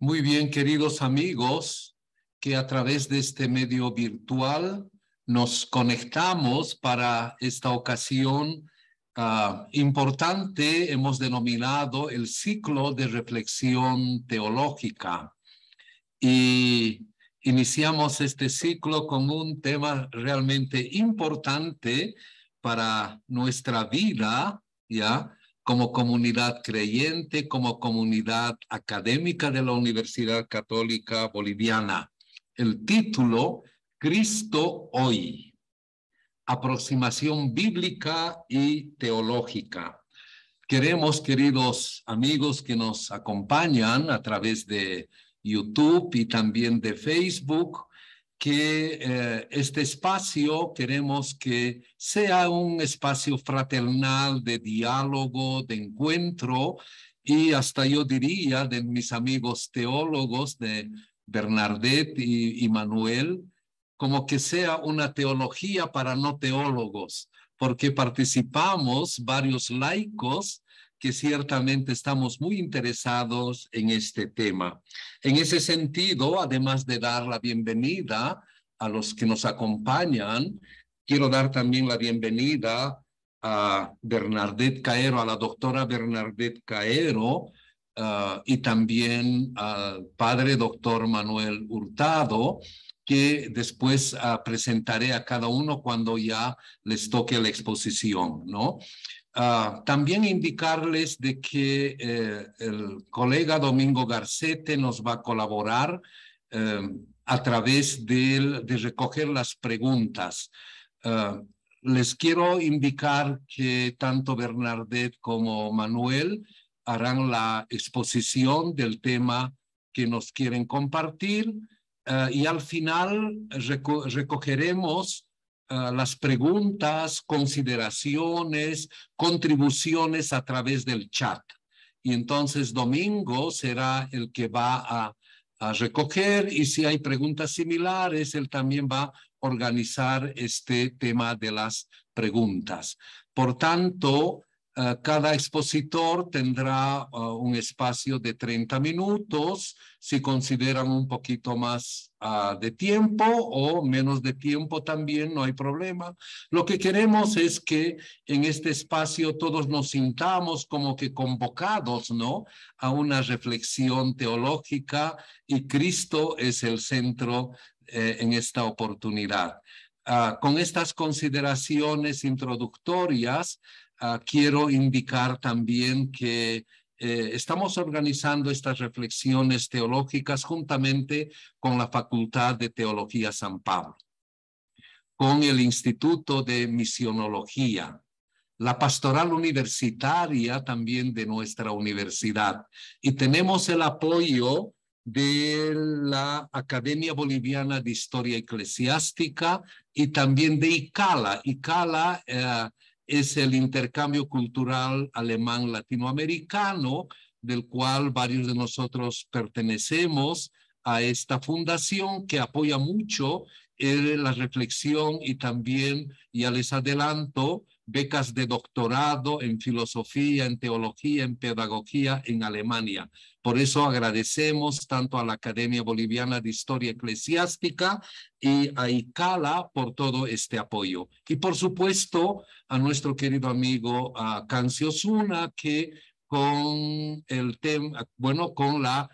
Muy bien, queridos amigos, que a través de este medio virtual nos conectamos para esta ocasión ah, importante, hemos denominado el ciclo de reflexión teológica. Y iniciamos este ciclo con un tema realmente importante para nuestra vida, ¿ya? como comunidad creyente, como comunidad académica de la Universidad Católica Boliviana. El título, Cristo hoy, aproximación bíblica y teológica. Queremos, queridos amigos que nos acompañan a través de YouTube y también de Facebook, que eh, este espacio queremos que sea un espacio fraternal de diálogo, de encuentro y hasta yo diría de mis amigos teólogos de Bernadette y Manuel, como que sea una teología para no teólogos, porque participamos varios laicos que ciertamente estamos muy interesados en este tema. En ese sentido, además de dar la bienvenida a los que nos acompañan, quiero dar también la bienvenida a Bernadette Caero, a la doctora Bernadette Caero, ah, y también al padre doctor Manuel Hurtado, que después ah, presentaré a cada uno cuando ya les toque la exposición, ¿no? Ah, también indicarles de que eh, el colega Domingo Garcete nos va a colaborar eh, a través de, recoger las preguntas. Ah, les quiero indicar que tanto Bernadette como Manuel harán la exposición del tema que nos quieren compartir eh, y al final recogeremos Ah, las preguntas, consideraciones, contribuciones a través del chat. Y entonces domingo será el que va a, a recoger y si hay preguntas similares, él también va a organizar este tema de las preguntas. Por tanto, Ah, cada expositor tendrá ah, un espacio de 30 minutos, si consideran un poquito más ah, de tiempo o menos de tiempo también, no hay problema. Lo que queremos es que en este espacio todos nos sintamos como que convocados, ¿no? A una reflexión teológica y Cristo es el centro eh, en esta oportunidad. con estas consideraciones introductorias, Ah, quiero indicar también que eh, estamos organizando estas reflexiones teológicas juntamente con la Facultad de Teología San Pablo, con el Instituto de Misionología, la pastoral universitaria también de nuestra universidad. Y tenemos el apoyo de la Academia Boliviana de Historia Eclesiástica y también de ICALA. ICALA eh, es el intercambio cultural alemán-latinoamericano, del cual varios de nosotros pertenecemos a esta fundación que apoya mucho eh, la reflexión y también, ya les adelanto, becas de doctorado en filosofía, en teología, en pedagogía en Alemania. Por eso agradecemos tanto a la Academia Boliviana de Historia Eclesiástica y a ICALA por todo este apoyo. Y por supuesto a nuestro querido amigo a Cancio Zuna, que con el tema, bueno, con la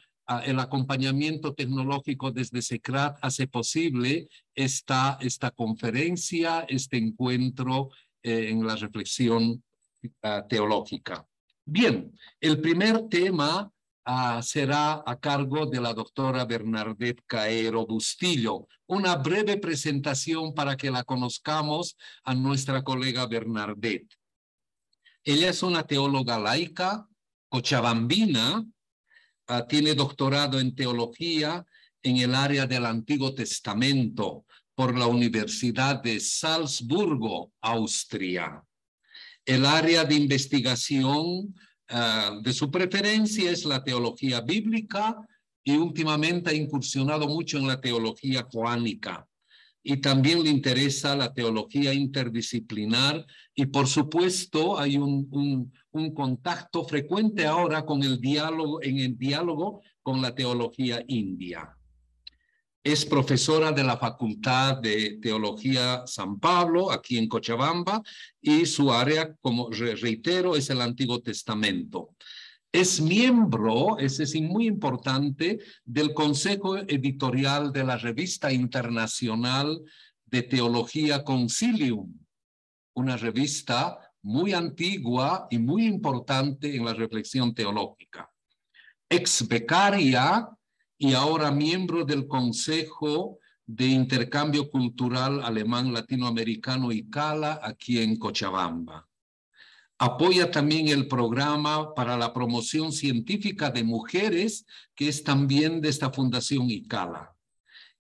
el acompañamiento tecnológico desde SECRAT hace posible esta, esta conferencia, este encuentro eh, en la reflexión ah, teológica. Bien, el primer tema ah, será a cargo de la doctora Bernadette Caero Bustillo. Una breve presentación para que la conozcamos a nuestra colega Bernadette. Ella es una teóloga laica, cochabambina, ah, tiene doctorado en teología en el área del Antiguo Testamento por la Universidad de Salzburgo, Austria. El área de investigación eh, de su preferencia es la teología bíblica y últimamente ha incursionado mucho en la teología coánica. Y también le interesa la teología interdisciplinar y por supuesto hay un, un contacto frecuente ahora con el diálogo, en el diálogo con la teología india. Es profesora de la Facultad de Teología San Pablo, aquí en Cochabamba, y su área, como reitero, es el Antiguo Testamento. Es miembro, ese decir, muy importante, del Consejo Editorial de la Revista Internacional de Teología Concilium, una revista muy antigua y muy importante en la reflexión teológica. Ex becaria y ahora miembro del Consejo de Intercambio Cultural Alemán Latinoamericano ICALA aquí en Cochabamba. Apoya también el programa para la promoción científica de mujeres, que es también de esta fundación ICALA.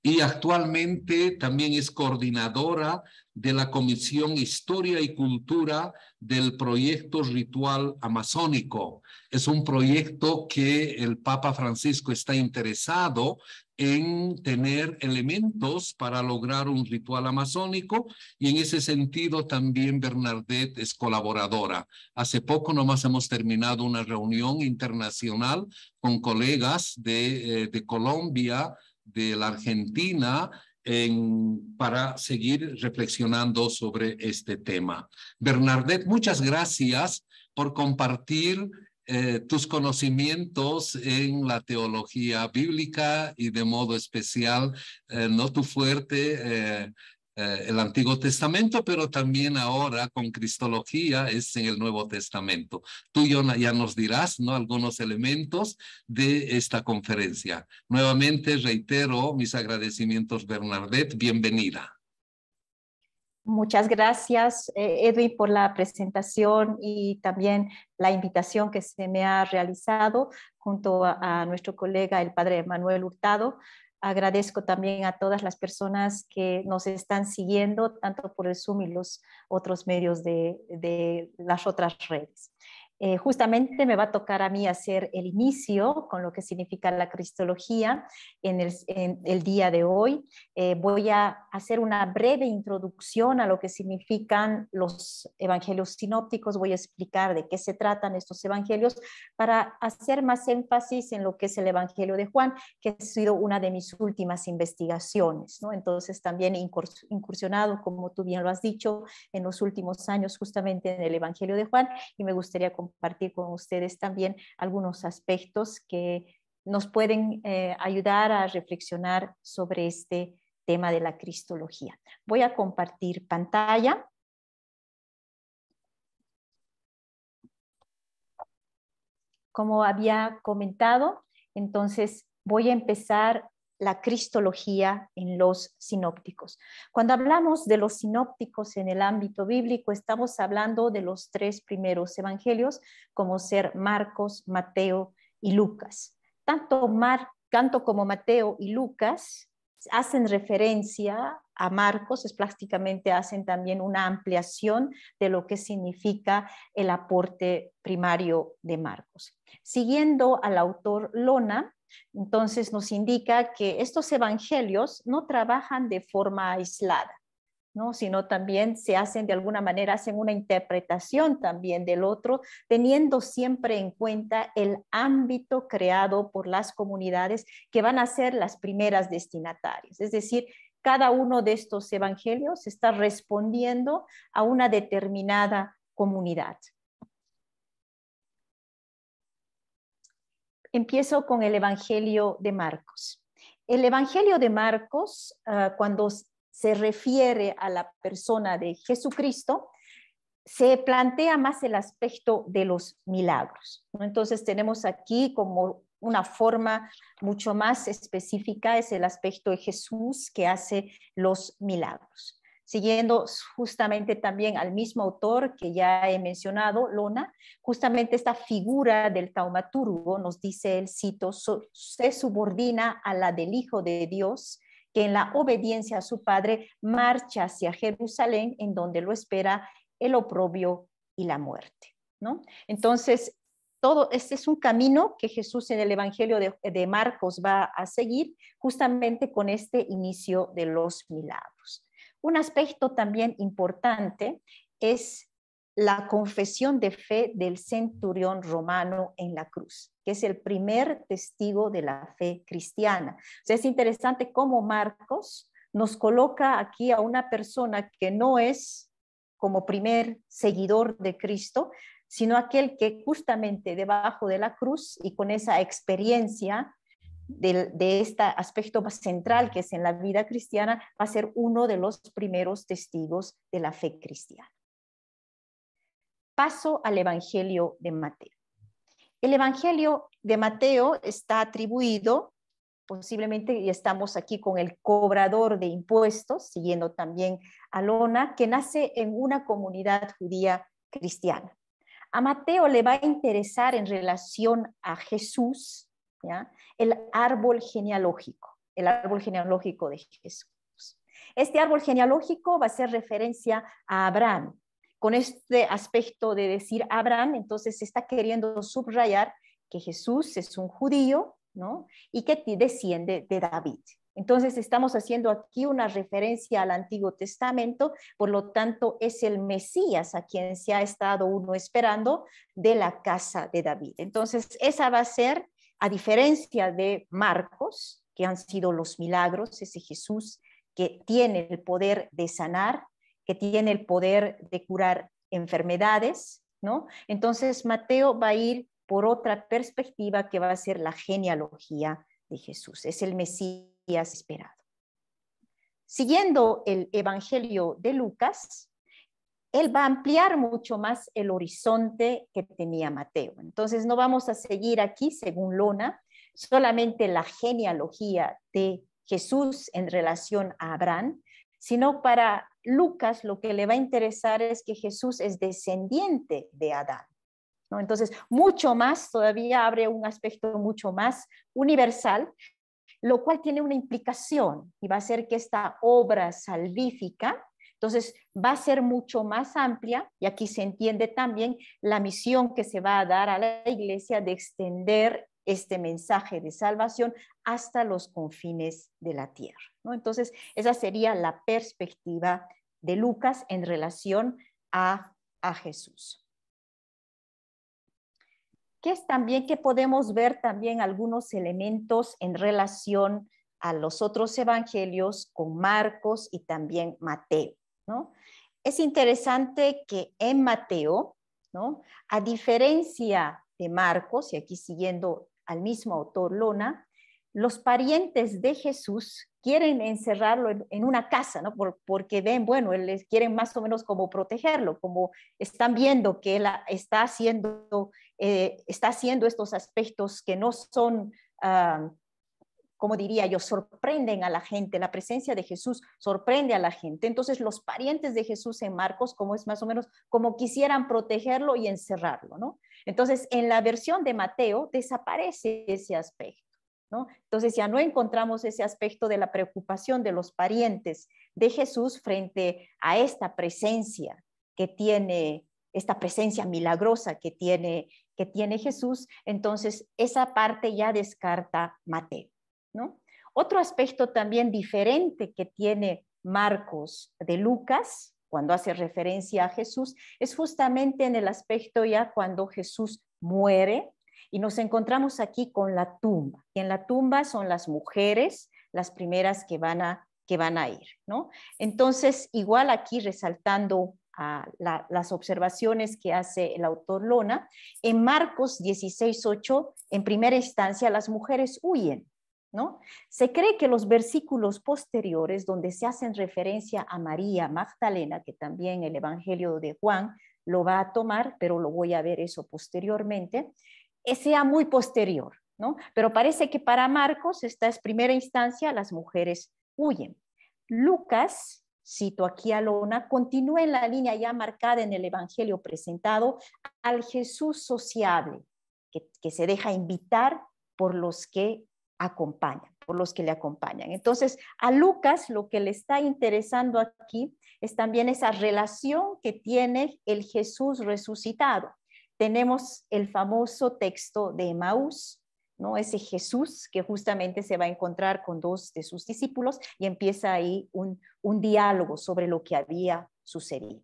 Y actualmente también es coordinadora de la Comisión Historia y Cultura del proyecto Ritual Amazónico. Es un proyecto que el Papa Francisco está interesado en tener elementos para lograr un ritual amazónico y en ese sentido también Bernadette es colaboradora. Hace poco nomás hemos terminado una reunión internacional con colegas de, eh, de Colombia, de la Argentina para seguir reflexionando sobre este tema. Bernadette, muchas gracias por compartir eh, tus conocimientos en la teología bíblica y de modo especial, eh, no tu fuerte, eh, eh, el Antiguo Testamento, pero también ahora con Cristología es en el Nuevo Testamento. Tú ya nos dirás algunos elementos de esta conferencia. Nuevamente reitero mis agradecimientos, Bernadette. Bienvenida. Muchas gracias, eh, Edwin, por la presentación y también la invitación que se me ha realizado junto a nuestro colega, el padre Manuel Hurtado, Agradezco también a todas las personas que nos están siguiendo, tanto por el Zoom y los otros medios de, de las otras redes. Eh, justamente me va a tocar a mí hacer el inicio con lo que significa la cristología en el, día de hoy. Eh, voy a hacer una breve introducción a lo que significan los evangelios sinópticos. Voy a explicar de qué se tratan estos evangelios para hacer más énfasis en lo que es el evangelio de Juan, que ha sido una de mis últimas investigaciones. Entonces también incursionado, como tú bien lo has dicho, en los últimos años justamente en el evangelio de Juan y me gustaría compartir compartir con ustedes también algunos aspectos que nos pueden eh, ayudar a reflexionar sobre este tema de la cristología. Voy a compartir pantalla. Como había comentado, entonces voy a empezar la cristología en los sinópticos. Cuando hablamos de los sinópticos en el ámbito bíblico, estamos hablando de los tres primeros evangelios, como ser Marcos, Mateo y Lucas. Tanto, tanto como Mateo y Lucas hacen referencia a Marcos, es prácticamente hacen también una ampliación de lo que significa el aporte primario de Marcos. Siguiendo al autor Lona, entonces nos indica que estos evangelios no trabajan de forma aislada, ¿no? sino también se hacen de alguna manera, hacen una interpretación también del otro, teniendo siempre en cuenta el ámbito creado por las comunidades que van a ser las primeras destinatarias. Es decir, cada uno de estos evangelios está respondiendo a una determinada comunidad. Empiezo con el Evangelio de Marcos. El Evangelio de Marcos, ah, cuando se refiere a la persona de Jesucristo, se plantea más el aspecto de los milagros. Entonces tenemos aquí como una forma mucho más específica, es el aspecto de Jesús que hace los milagros siguiendo justamente también al mismo autor que ya he mencionado, Lona, justamente esta figura del taumaturgo, nos dice el cito, se subordina a la del Hijo de Dios, que en la obediencia a su Padre marcha hacia Jerusalén, en donde lo espera el oprobio y la muerte. ¿no? Entonces, todo este es un camino que Jesús en el Evangelio de, de Marcos va a seguir justamente con este inicio de los milagros. Un aspecto también importante es la confesión de fe del centurión romano en la cruz, que es el primer testigo de la fe cristiana. O sea, es interesante cómo Marcos nos coloca aquí a una persona que no es como primer seguidor de Cristo, sino aquel que justamente debajo de la cruz y con esa experiencia de, este aspecto más central que es en la vida cristiana, va a ser uno de los primeros testigos de la fe cristiana. Paso al Evangelio de Mateo. El Evangelio de Mateo está atribuido, posiblemente, y estamos aquí con el cobrador de impuestos, siguiendo también a Lona, que nace en una comunidad judía cristiana. A Mateo le va a interesar en relación a Jesús, el árbol genealógico, el árbol genealógico de Jesús. Este árbol genealógico va a ser referencia a Abraham. Con este aspecto de decir Abraham, entonces se está queriendo subrayar que Jesús es un judío, ¿no? Y que desciende de David. Entonces estamos haciendo aquí una referencia al Antiguo Testamento, por lo tanto es el Mesías a quien se ha estado uno esperando de la casa de David. Entonces esa va a ser a diferencia de Marcos, que han sido los milagros, ese Jesús que tiene el poder de sanar, que tiene el poder de curar enfermedades, ¿no? Entonces Mateo va a ir por otra perspectiva que va a ser la genealogía de Jesús, es el Mesías esperado. Siguiendo el Evangelio de Lucas, él va a ampliar mucho más el horizonte que tenía Mateo. Entonces, no vamos a seguir aquí, según Lona, solamente la genealogía de Jesús en relación a Abraham, sino para Lucas lo que le va a interesar es que Jesús es descendiente de Adán. Entonces, mucho más, todavía abre un aspecto mucho más universal, lo cual tiene una implicación y va a ser que esta obra salvífica entonces, va a ser mucho más amplia y aquí se entiende también la misión que se va a dar a la iglesia de extender este mensaje de salvación hasta los confines de la tierra. Entonces, esa sería la perspectiva de Lucas en relación a, a Jesús. ¿Qué es también que podemos ver también algunos elementos en relación a los otros evangelios con Marcos y también Mateo? Es interesante que en Mateo, ¿no? a diferencia de Marcos, y aquí siguiendo al mismo autor Lona, los parientes de Jesús quieren encerrarlo en, una casa, ¿no? porque ven, bueno, les quieren más o menos como protegerlo, como están viendo que él está haciendo, eh, está haciendo estos aspectos que no son ah, como diría yo, sorprenden a la gente, la presencia de Jesús sorprende a la gente. Entonces los parientes de Jesús en Marcos, como es más o menos, como quisieran protegerlo y encerrarlo, ¿no? Entonces en la versión de Mateo desaparece ese aspecto, ¿no? Entonces ya no encontramos ese aspecto de la preocupación de los parientes de Jesús frente a esta presencia que tiene esta presencia milagrosa que tiene que tiene Jesús, entonces esa parte ya descarta Mateo. Otro aspecto también diferente que tiene Marcos de Lucas cuando hace referencia a Jesús es justamente en el aspecto ya cuando Jesús muere y nos encontramos aquí con la tumba. Y en la tumba son las mujeres las primeras que van a, que van a ir, ¿no? Entonces, igual aquí resaltando las observaciones que hace el autor Lona, en Marcos 16.8, en primera instancia las mujeres huyen, se cree que los versículos posteriores, donde se hacen referencia a María Magdalena, que también el Evangelio de Juan lo va a tomar, pero lo voy a ver eso posteriormente, eh, sea muy posterior, ¿no? Pero parece que para Marcos, esta es primera instancia, las mujeres huyen. Lucas, cito aquí a Lona, continúa en la línea ya marcada en el Evangelio presentado al Jesús sociable, que, que se deja invitar por los que acompañan, por los que le acompañan. Entonces, a Lucas lo que le está interesando aquí es también esa relación que tiene el Jesús resucitado. Tenemos el famoso texto de Emaús, ¿no? Ese Jesús que justamente se va a encontrar con dos de sus discípulos y empieza ahí un, un diálogo sobre lo que había sucedido.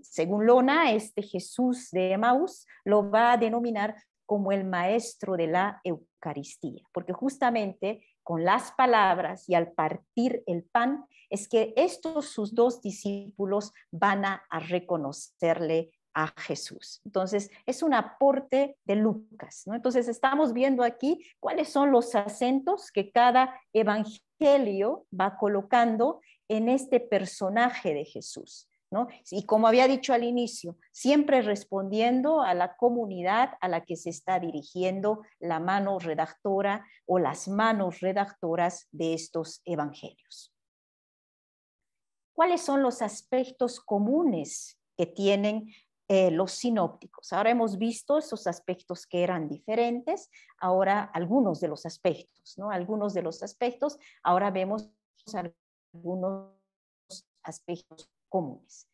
Según Lona, este Jesús de Emaús lo va a denominar como el maestro de la Eucaristía, porque justamente con las palabras y al partir el pan es que estos sus dos discípulos van a, reconocerle a Jesús. Entonces, es un aporte de Lucas, ¿no? Entonces, estamos viendo aquí cuáles son los acentos que cada evangelio va colocando en este personaje de Jesús. Y como había dicho al inicio, siempre respondiendo a la comunidad a la que se está dirigiendo la mano redactora o las manos redactoras de estos evangelios. ¿Cuáles son los aspectos comunes que tienen eh, los sinópticos. Ahora hemos visto esos aspectos que eran diferentes, ahora algunos de los aspectos, ¿no? Algunos de los aspectos, ahora vemos algunos aspectos comunes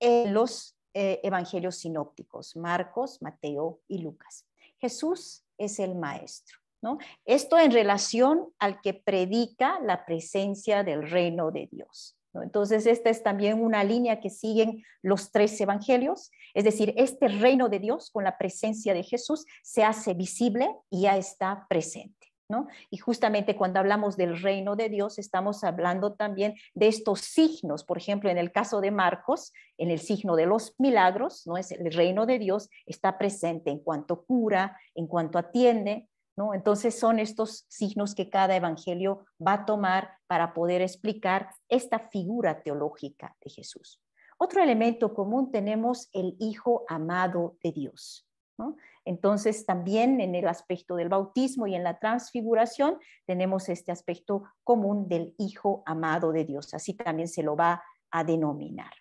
en los eh, evangelios sinópticos, Marcos, Mateo y Lucas. Jesús es el maestro. ¿no? Esto en relación al que predica la presencia del reino de Dios. Entonces, esta es también una línea que siguen los tres evangelios, es decir, este reino de Dios con la presencia de Jesús se hace visible y ya está presente. Y justamente cuando hablamos del reino de Dios, estamos hablando también de estos signos, por ejemplo, en el caso de Marcos, en el signo de los milagros, ¿no? Es el reino de Dios está presente en cuanto cura, en cuanto atiende, ¿no? Entonces son estos signos que cada evangelio va a tomar para poder explicar esta figura teológica de Jesús. Otro elemento común tenemos el Hijo amado de Dios. Entonces, también en el aspecto del bautismo y en la transfiguración tenemos este aspecto común del Hijo amado de Dios. Así también se lo va a denominar.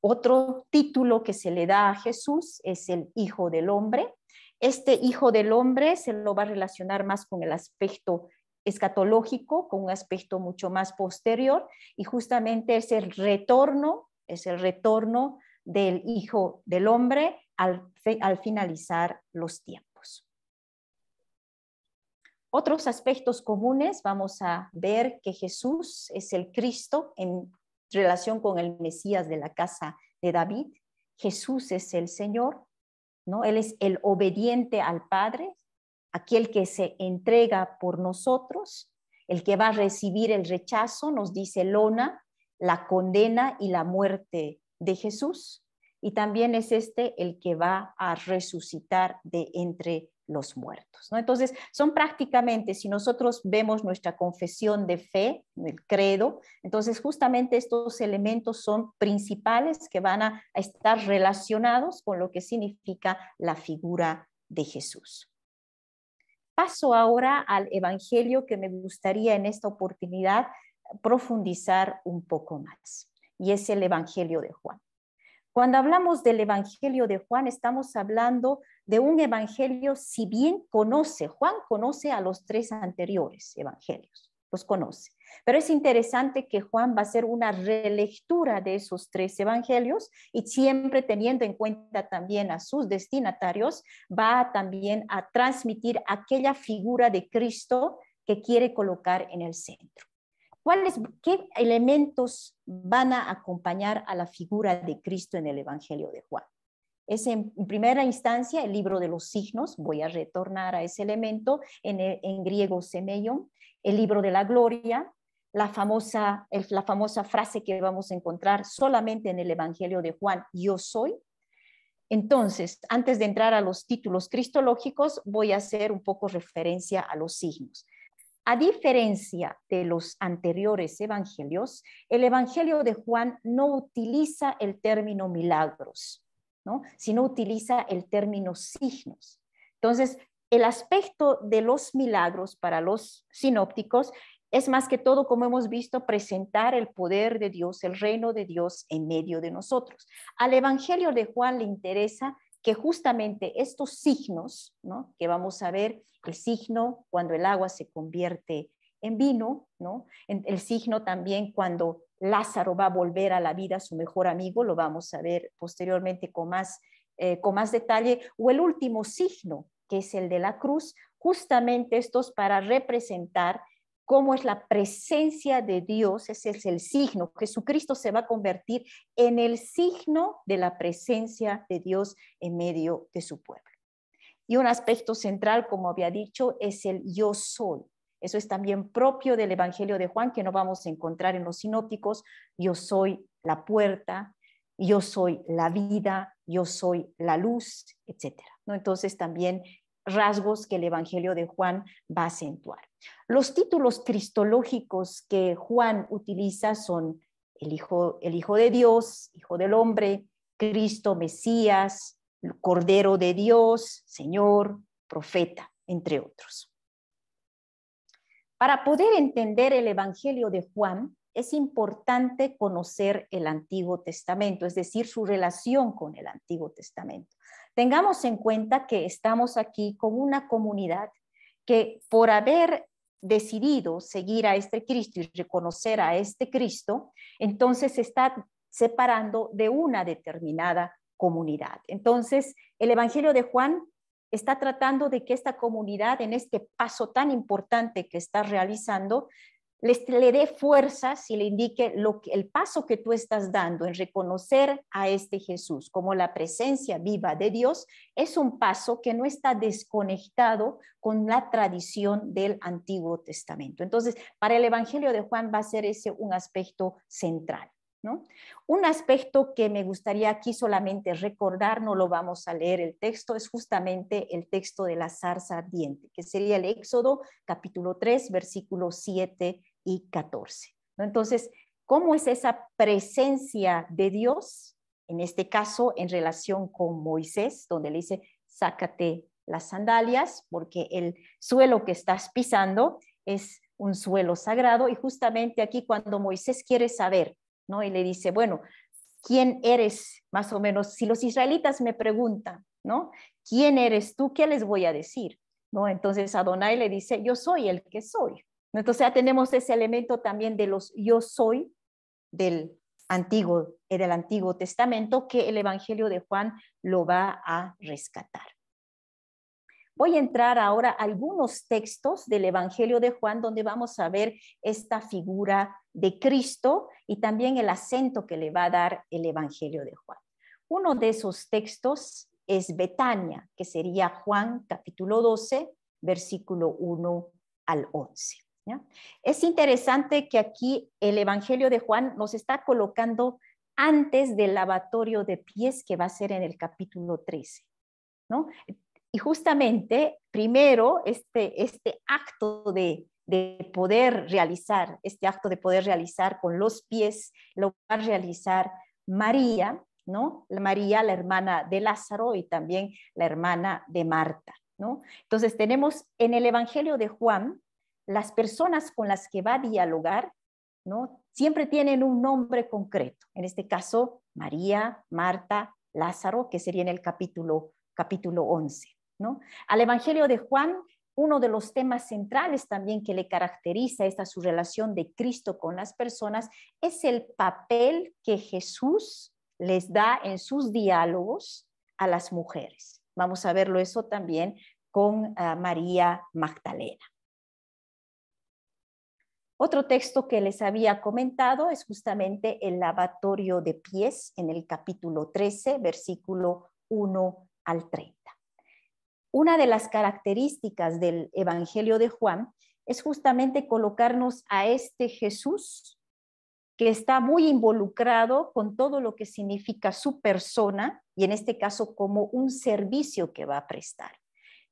Otro título que se le da a Jesús es el Hijo del Hombre. Este Hijo del Hombre se lo va a relacionar más con el aspecto escatológico, con un aspecto mucho más posterior, y justamente es el retorno, es el retorno del Hijo del Hombre al, finalizar los tiempos. Otros aspectos comunes, vamos a ver que Jesús es el Cristo en relación con el Mesías de la casa de David. Jesús es el Señor, ¿no? Él es el obediente al Padre, aquel que se entrega por nosotros, el que va a recibir el rechazo, nos dice Lona, la condena y la muerte de Jesús y también es este el que va a resucitar de entre los muertos. Entonces, son prácticamente, si nosotros vemos nuestra confesión de fe, el credo, entonces justamente estos elementos son principales que van a estar relacionados con lo que significa la figura de Jesús. Paso ahora al Evangelio que me gustaría en esta oportunidad profundizar un poco más y es el Evangelio de Juan. Cuando hablamos del Evangelio de Juan, estamos hablando de un Evangelio, si bien conoce, Juan conoce a los tres anteriores Evangelios, los conoce. Pero es interesante que Juan va a hacer una relectura de esos tres evangelios y siempre teniendo en cuenta también a sus destinatarios, va también a transmitir aquella figura de Cristo que quiere colocar en el centro. ¿Qué elementos van a acompañar a la figura de Cristo en el Evangelio de Juan? Es en, primera instancia el libro de los signos, voy a retornar a ese elemento, en, griego semeion, el libro de la gloria, la famosa, la famosa frase que vamos a encontrar solamente en el Evangelio de Juan, yo soy. Entonces, antes de entrar a los títulos cristológicos, voy a hacer un poco referencia a los signos. A diferencia de los anteriores evangelios, el Evangelio de Juan no utiliza el término milagros, sino utiliza el término signos. Entonces, el aspecto de los milagros para los sinópticos es más que todo, como hemos visto, presentar el poder de Dios, el reino de Dios en medio de nosotros. Al Evangelio de Juan le interesa que justamente estos signos, ¿no? que vamos a ver el signo cuando el agua se convierte en vino, ¿no? el signo también cuando Lázaro va a volver a la vida, su mejor amigo, lo vamos a ver posteriormente con más, eh, con más detalle, o el último signo, que es el de la cruz, justamente estos para representar cómo es la presencia de Dios, ese es el signo. Jesucristo se va a convertir en el signo de la presencia de Dios en medio de su pueblo. Y un aspecto central, como había dicho, es el yo soy. Eso es también propio del Evangelio de Juan, que no vamos a encontrar en los sinópticos. Yo soy la puerta, yo soy la vida, yo soy la luz, etc. ¿No? Entonces también rasgos que el Evangelio de Juan va a acentuar. Los títulos cristológicos que Juan utiliza son el Hijo, el hijo de Dios, Hijo del Hombre, Cristo, Mesías, Cordero de Dios, Señor, Profeta, entre otros. Para poder entender el Evangelio de Juan, es importante conocer el Antiguo Testamento, es decir, su relación con el Antiguo Testamento. Tengamos en cuenta que estamos aquí con una comunidad que por haber decidido seguir a este Cristo y reconocer a este Cristo, entonces se está separando de una determinada comunidad. Entonces, el Evangelio de Juan está tratando de que esta comunidad, en este paso tan importante que está realizando, les, le dé fuerzas y le indique lo que, el paso que tú estás dando en reconocer a este Jesús como la presencia viva de Dios, es un paso que no está desconectado con la tradición del Antiguo Testamento. Entonces, para el Evangelio de Juan va a ser ese un aspecto central. Un aspecto que me gustaría aquí solamente recordar, no lo vamos a leer el texto, es justamente el texto de la zarza ardiente, que sería el Éxodo capítulo 3, versículo 7 14. ¿no? Entonces, ¿cómo es esa presencia de Dios? En este caso, en relación con Moisés, donde le dice, sácate las sandalias, porque el suelo que estás pisando es un suelo sagrado. Y justamente aquí cuando Moisés quiere saber, ¿no? Y le dice, bueno, ¿quién eres? Más o menos, si los israelitas me preguntan, ¿no? ¿Quién eres tú? ¿Qué les voy a decir? ¿No? Entonces Adonai le dice, yo soy el que soy, entonces ya tenemos ese elemento también de los yo soy del Antiguo, eh, del Antiguo Testamento que el Evangelio de Juan lo va a rescatar. Voy a entrar ahora a algunos textos del Evangelio de Juan donde vamos a ver esta figura de Cristo y también el acento que le va a dar el Evangelio de Juan. Uno de esos textos es Betania, que sería Juan capítulo 12, versículo 1 al 11. Es interesante que aquí el Evangelio de Juan nos está colocando antes del lavatorio de pies que va a ser en el capítulo 13. ¿no? Y justamente, primero, este, este acto de, poder realizar, este acto de poder realizar con los pies, lo va a realizar María, ¿no? María, la hermana de Lázaro y también la hermana de Marta, ¿no? Entonces tenemos en el Evangelio de Juan las personas con las que va a dialogar, ¿no? Siempre tienen un nombre concreto. En este caso, María, Marta, Lázaro, que sería en el capítulo, capítulo 11, ¿no? Al Evangelio de Juan, uno de los temas centrales también que le caracteriza esta su relación de Cristo con las personas es el papel que Jesús les da en sus diálogos a las mujeres. Vamos a verlo eso también con ah, María Magdalena. Otro texto que les había comentado es justamente el lavatorio de pies en el capítulo 13, versículo 1 al 30. Una de las características del Evangelio de Juan es justamente colocarnos a este Jesús que está muy involucrado con todo lo que significa su persona y en este caso como un servicio que va a prestar.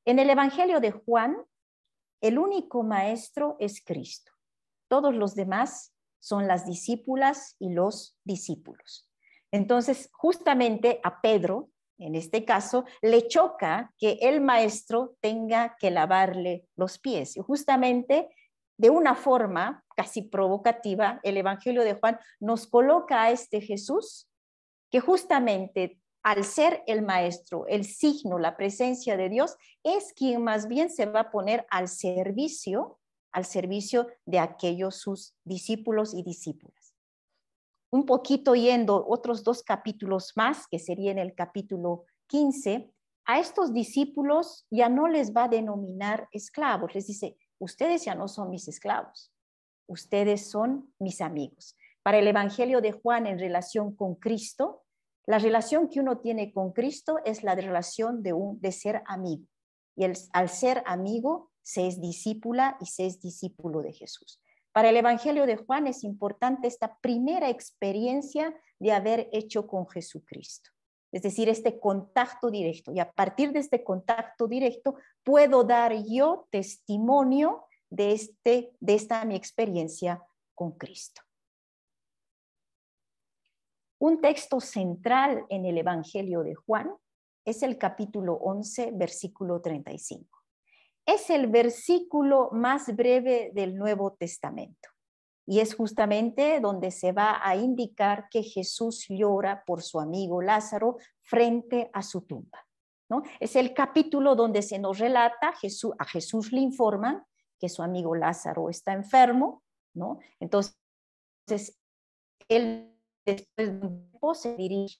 En el Evangelio de Juan, el único maestro es Cristo. Todos los demás son las discípulas y los discípulos. Entonces, justamente a Pedro, en este caso, le choca que el maestro tenga que lavarle los pies. Y justamente de una forma casi provocativa, el Evangelio de Juan nos coloca a este Jesús que justamente al ser el maestro, el signo, la presencia de Dios, es quien más bien se va a poner al servicio al servicio de aquellos sus discípulos y discípulas. Un poquito yendo otros dos capítulos más, que sería en el capítulo 15, a estos discípulos ya no les va a denominar esclavos, les dice, ustedes ya no son mis esclavos, ustedes son mis amigos. Para el Evangelio de Juan en relación con Cristo, la relación que uno tiene con Cristo es la relación de, un, de ser amigo. Y el, al ser amigo, se es discípula y se es discípulo de Jesús. Para el Evangelio de Juan es importante esta primera experiencia de haber hecho con Jesucristo, es decir, este contacto directo. Y a partir de este contacto directo puedo dar yo testimonio de, este, de esta mi experiencia con Cristo. Un texto central en el Evangelio de Juan es el capítulo 11, versículo 35 es el versículo más breve del Nuevo Testamento. Y es justamente donde se va a indicar que Jesús llora por su amigo Lázaro frente a su tumba. ¿no? Es el capítulo donde se nos relata, a Jesús le informan que su amigo Lázaro está enfermo, ¿no? Entonces, él después se dirige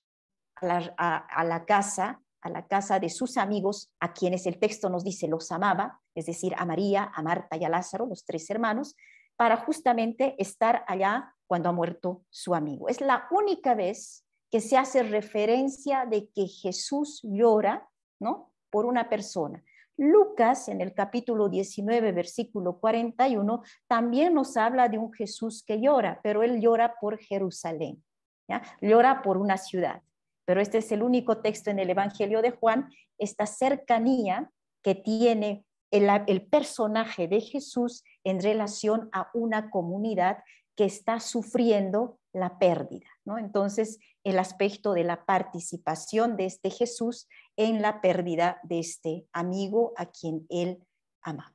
a la casa a la casa de sus amigos, a quienes el texto nos dice los amaba, es decir, a María, a Marta y a Lázaro, los tres hermanos, para justamente estar allá cuando ha muerto su amigo. Es la única vez que se hace referencia de que Jesús llora, ¿no? Por una persona. Lucas, en el capítulo 19, versículo 41, también nos habla de un Jesús que llora, pero él llora por Jerusalén, ¿ya? llora por una ciudad pero este es el único texto en el Evangelio de Juan, esta cercanía que tiene el, personaje de Jesús en relación a una comunidad que está sufriendo la pérdida. ¿no? Entonces, el aspecto de la participación de este Jesús en la pérdida de este amigo a quien él amaba.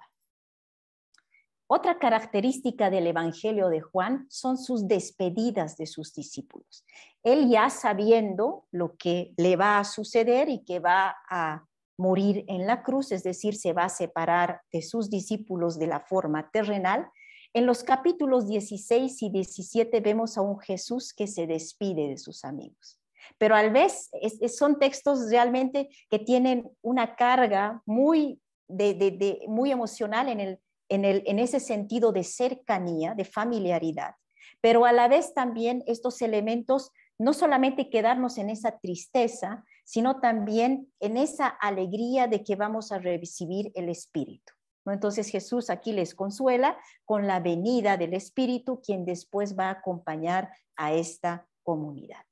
Otra característica del Evangelio de Juan son sus despedidas de sus discípulos. Él ya sabiendo lo que le va a suceder y que va a morir en la cruz, es decir, se va a separar de sus discípulos de la forma terrenal. En los capítulos 16 y 17 vemos a un Jesús que se despide de sus amigos. Pero al vez son textos realmente que tienen una carga muy, muy emocional en el en, ese sentido de cercanía, de familiaridad, pero a la vez también estos elementos, no solamente quedarnos en esa tristeza, sino también en esa alegría de que vamos a recibir el Espíritu. Entonces Jesús aquí les consuela con la venida del Espíritu, quien después va a acompañar a esta comunidad.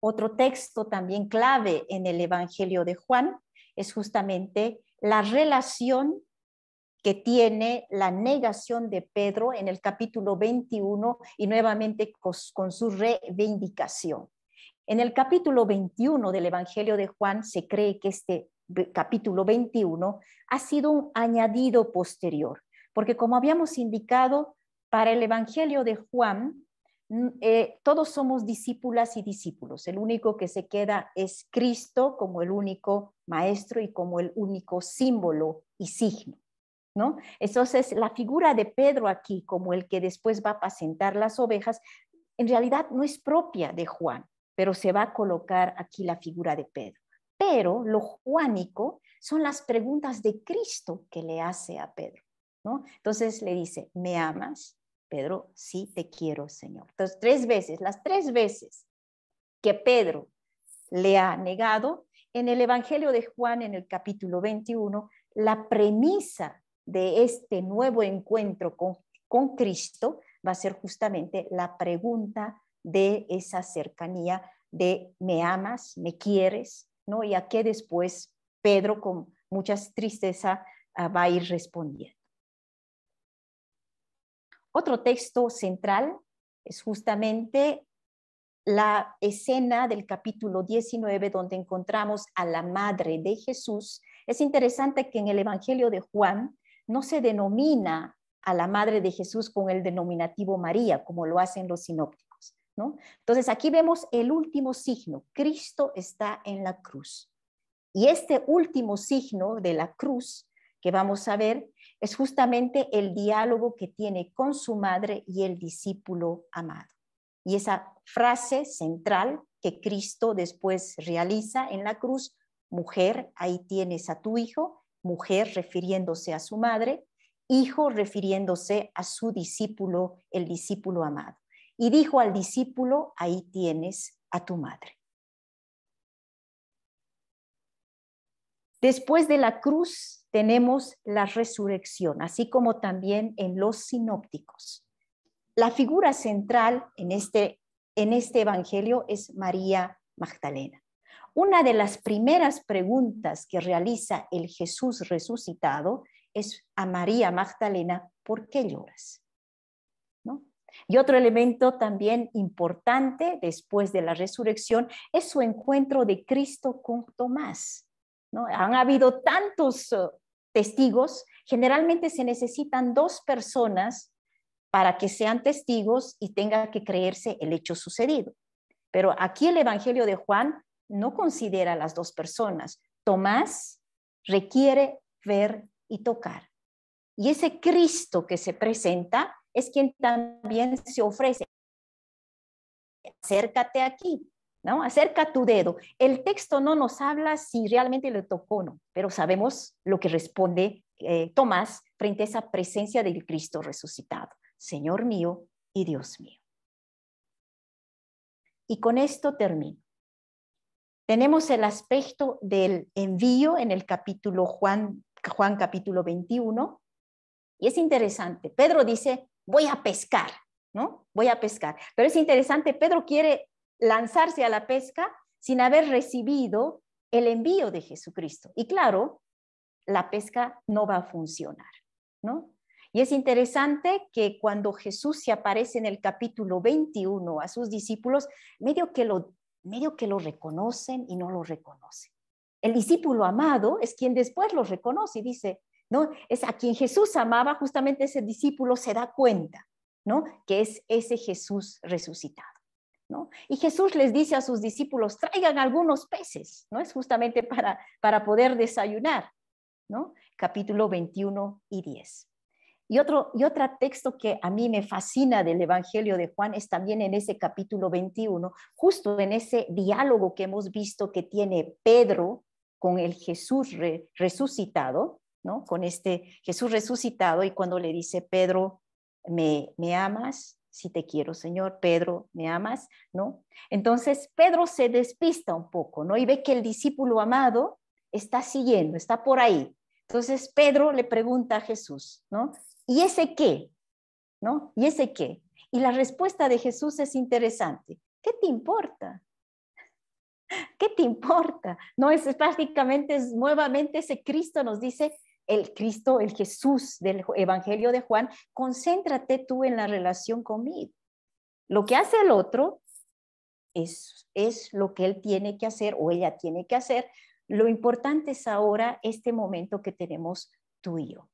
Otro texto también clave en el Evangelio de Juan es justamente la relación que tiene la negación de Pedro en el capítulo 21 y nuevamente con su reivindicación. En el capítulo 21 del Evangelio de Juan se cree que este capítulo 21 ha sido un añadido posterior, porque como habíamos indicado, para el Evangelio de Juan, mm, eh, todos somos discípulas y discípulos. El único que se queda es Cristo como el único maestro y como el único símbolo y signo. Entonces, la figura de Pedro aquí, como el que después va a apacentar las ovejas, en realidad no es propia de Juan, pero se va a colocar aquí la figura de Pedro. Pero lo juánico son las preguntas de Cristo que le hace a Pedro, ¿no? Entonces le dice, ¿me amas? Pedro, sí te quiero, Señor. Entonces, tres veces, las tres veces que Pedro le ha negado, en el Evangelio de Juan, en el capítulo 21, la premisa de este nuevo encuentro con, con Cristo va a ser justamente la pregunta de esa cercanía de me amas, me quieres, ¿no? Y a qué después Pedro con mucha tristeza ah, va a ir respondiendo. Otro texto central es justamente la escena del capítulo 19 donde encontramos a la madre de Jesús. Es interesante que en el Evangelio de Juan no se denomina a la Madre de Jesús con el denominativo María, como lo hacen los sinópticos. ¿no? Entonces aquí vemos el último signo, Cristo está en la cruz. Y este último signo de la cruz que vamos a ver es justamente el diálogo que tiene con su madre y el discípulo amado. Y esa frase central que Cristo después realiza en la cruz, mujer, ahí tienes a tu hijo, mujer refiriéndose a su madre, hijo refiriéndose a su discípulo, el discípulo amado. Y dijo al discípulo, ahí tienes a tu madre. Después de la cruz tenemos la resurrección, así como también en los sinópticos. La figura central en este, en este Evangelio es María Magdalena. Una de las primeras preguntas que realiza el Jesús resucitado es a María Magdalena, ¿por qué lloras? Y otro elemento también importante después de la resurrección es su encuentro de Cristo con Tomás. ¿no? Han habido tantos eh, testigos, generalmente se necesitan dos personas para que sean testigos y tenga que creerse el hecho sucedido. Pero aquí el Evangelio de Juan no considera a las dos personas. Tomás requiere ver y tocar. Y ese Cristo que se presenta es quien también se ofrece. Acércate aquí, ¿no? Acerca tu dedo. El texto no nos habla si realmente le tocó o no, pero sabemos lo que responde eh, Tomás frente a esa presencia del Cristo resucitado, Señor mío y Dios mío. Y con esto termino. Tenemos el aspecto del envío en el capítulo Juan, Juan capítulo 21. Y es interesante, Pedro dice, voy a pescar, ¿no? Voy a pescar. Pero es interesante, Pedro quiere lanzarse a la pesca sin haber recibido el envío de Jesucristo. Y claro, la pesca no va a funcionar, ¿no? Y es interesante que cuando Jesús se aparece en el capítulo 21 a sus discípulos, medio que lo medio que lo reconocen y no lo reconocen. El discípulo amado es quien después lo reconoce y dice, ¿no? Es a quien Jesús amaba, justamente ese discípulo se da cuenta, ¿no? Que es ese Jesús resucitado. ¿No? Y Jesús les dice a sus discípulos, traigan algunos peces, ¿no? Es justamente para, para poder desayunar, ¿no? Capítulo 21 y 10. Y otro, y otro texto que a mí me fascina del Evangelio de Juan es también en ese capítulo 21, justo en ese diálogo que hemos visto que tiene Pedro con el Jesús resucitado, ¿no? Con este Jesús resucitado y cuando le dice, Pedro, ¿me, me amas? Si te quiero, Señor, Pedro, ¿me amas? ¿No? Entonces Pedro se despista un poco, ¿no? Y ve que el discípulo amado está siguiendo, está por ahí, entonces Pedro le pregunta a Jesús, ¿no? ¿Y ese qué? ¿No? ¿Y ese qué? Y la respuesta de Jesús es interesante. ¿Qué te importa? ¿Qué te importa? No es, prácticamente nuevamente ese Cristo nos dice, el Cristo, el Jesús del Evangelio de Juan, concéntrate tú en la relación conmigo. Lo que hace el otro es, es lo que él tiene que hacer o ella tiene que hacer. Lo importante es ahora este momento que tenemos tú y yo.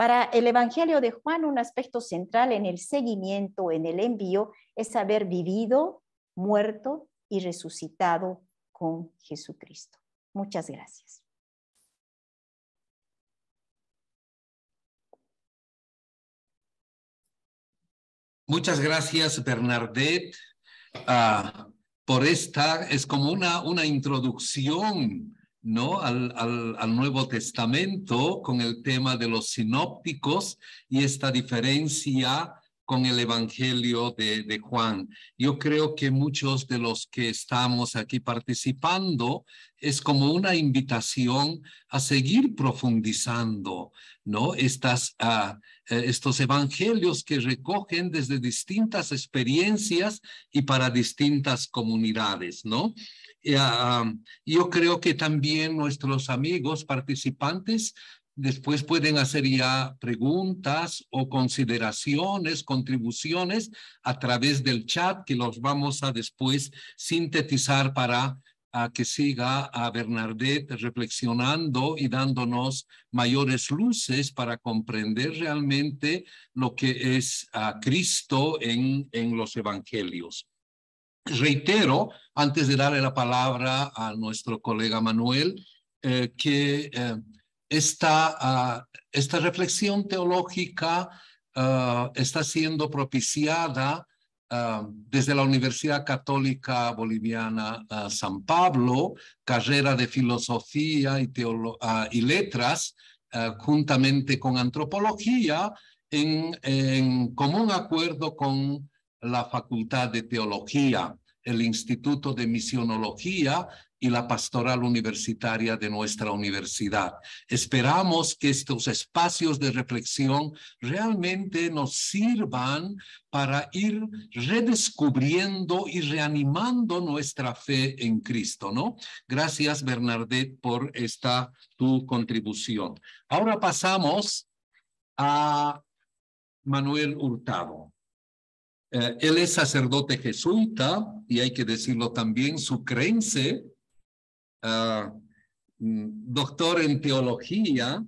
Para el Evangelio de Juan, un aspecto central en el seguimiento, en el envío, es haber vivido, muerto y resucitado con Jesucristo. Muchas gracias. Muchas gracias, Bernadette, ah, por esta, es como una, una introducción ¿no? Al, Nuevo Testamento con el tema de los sinópticos y esta diferencia con el Evangelio de, Juan. Yo creo que muchos de los que estamos aquí participando es como una invitación a seguir profundizando, ¿no? Estas, a ah, eh, estos evangelios que recogen desde distintas experiencias y para distintas comunidades, ¿no? Eh, ah, ah, yo creo que también nuestros amigos participantes después pueden hacer ya preguntas o consideraciones, contribuciones a través del chat que los vamos a después sintetizar para ah, que siga a Bernadette reflexionando y dándonos mayores luces para comprender realmente lo que es a Cristo en, en los evangelios reitero, antes de darle la palabra a nuestro colega Manuel, eh, que eh, esta, ah, esta, reflexión teológica ah, está siendo propiciada ah, desde la Universidad Católica Boliviana San Pablo, carrera de filosofía y, letras, juntamente con antropología, en común acuerdo con la Facultad de Teología, el Instituto de Misionología y la Pastoral Universitaria de nuestra universidad. Esperamos que estos espacios de reflexión realmente nos sirvan para ir redescubriendo y reanimando nuestra fe en Cristo, ¿no? Gracias, Bernadette, por esta tu contribución. Ahora pasamos a Manuel Hurtado. Eh, él es sacerdote jesuita y hay que decirlo también, su creencia, ah, mm, doctor en teología,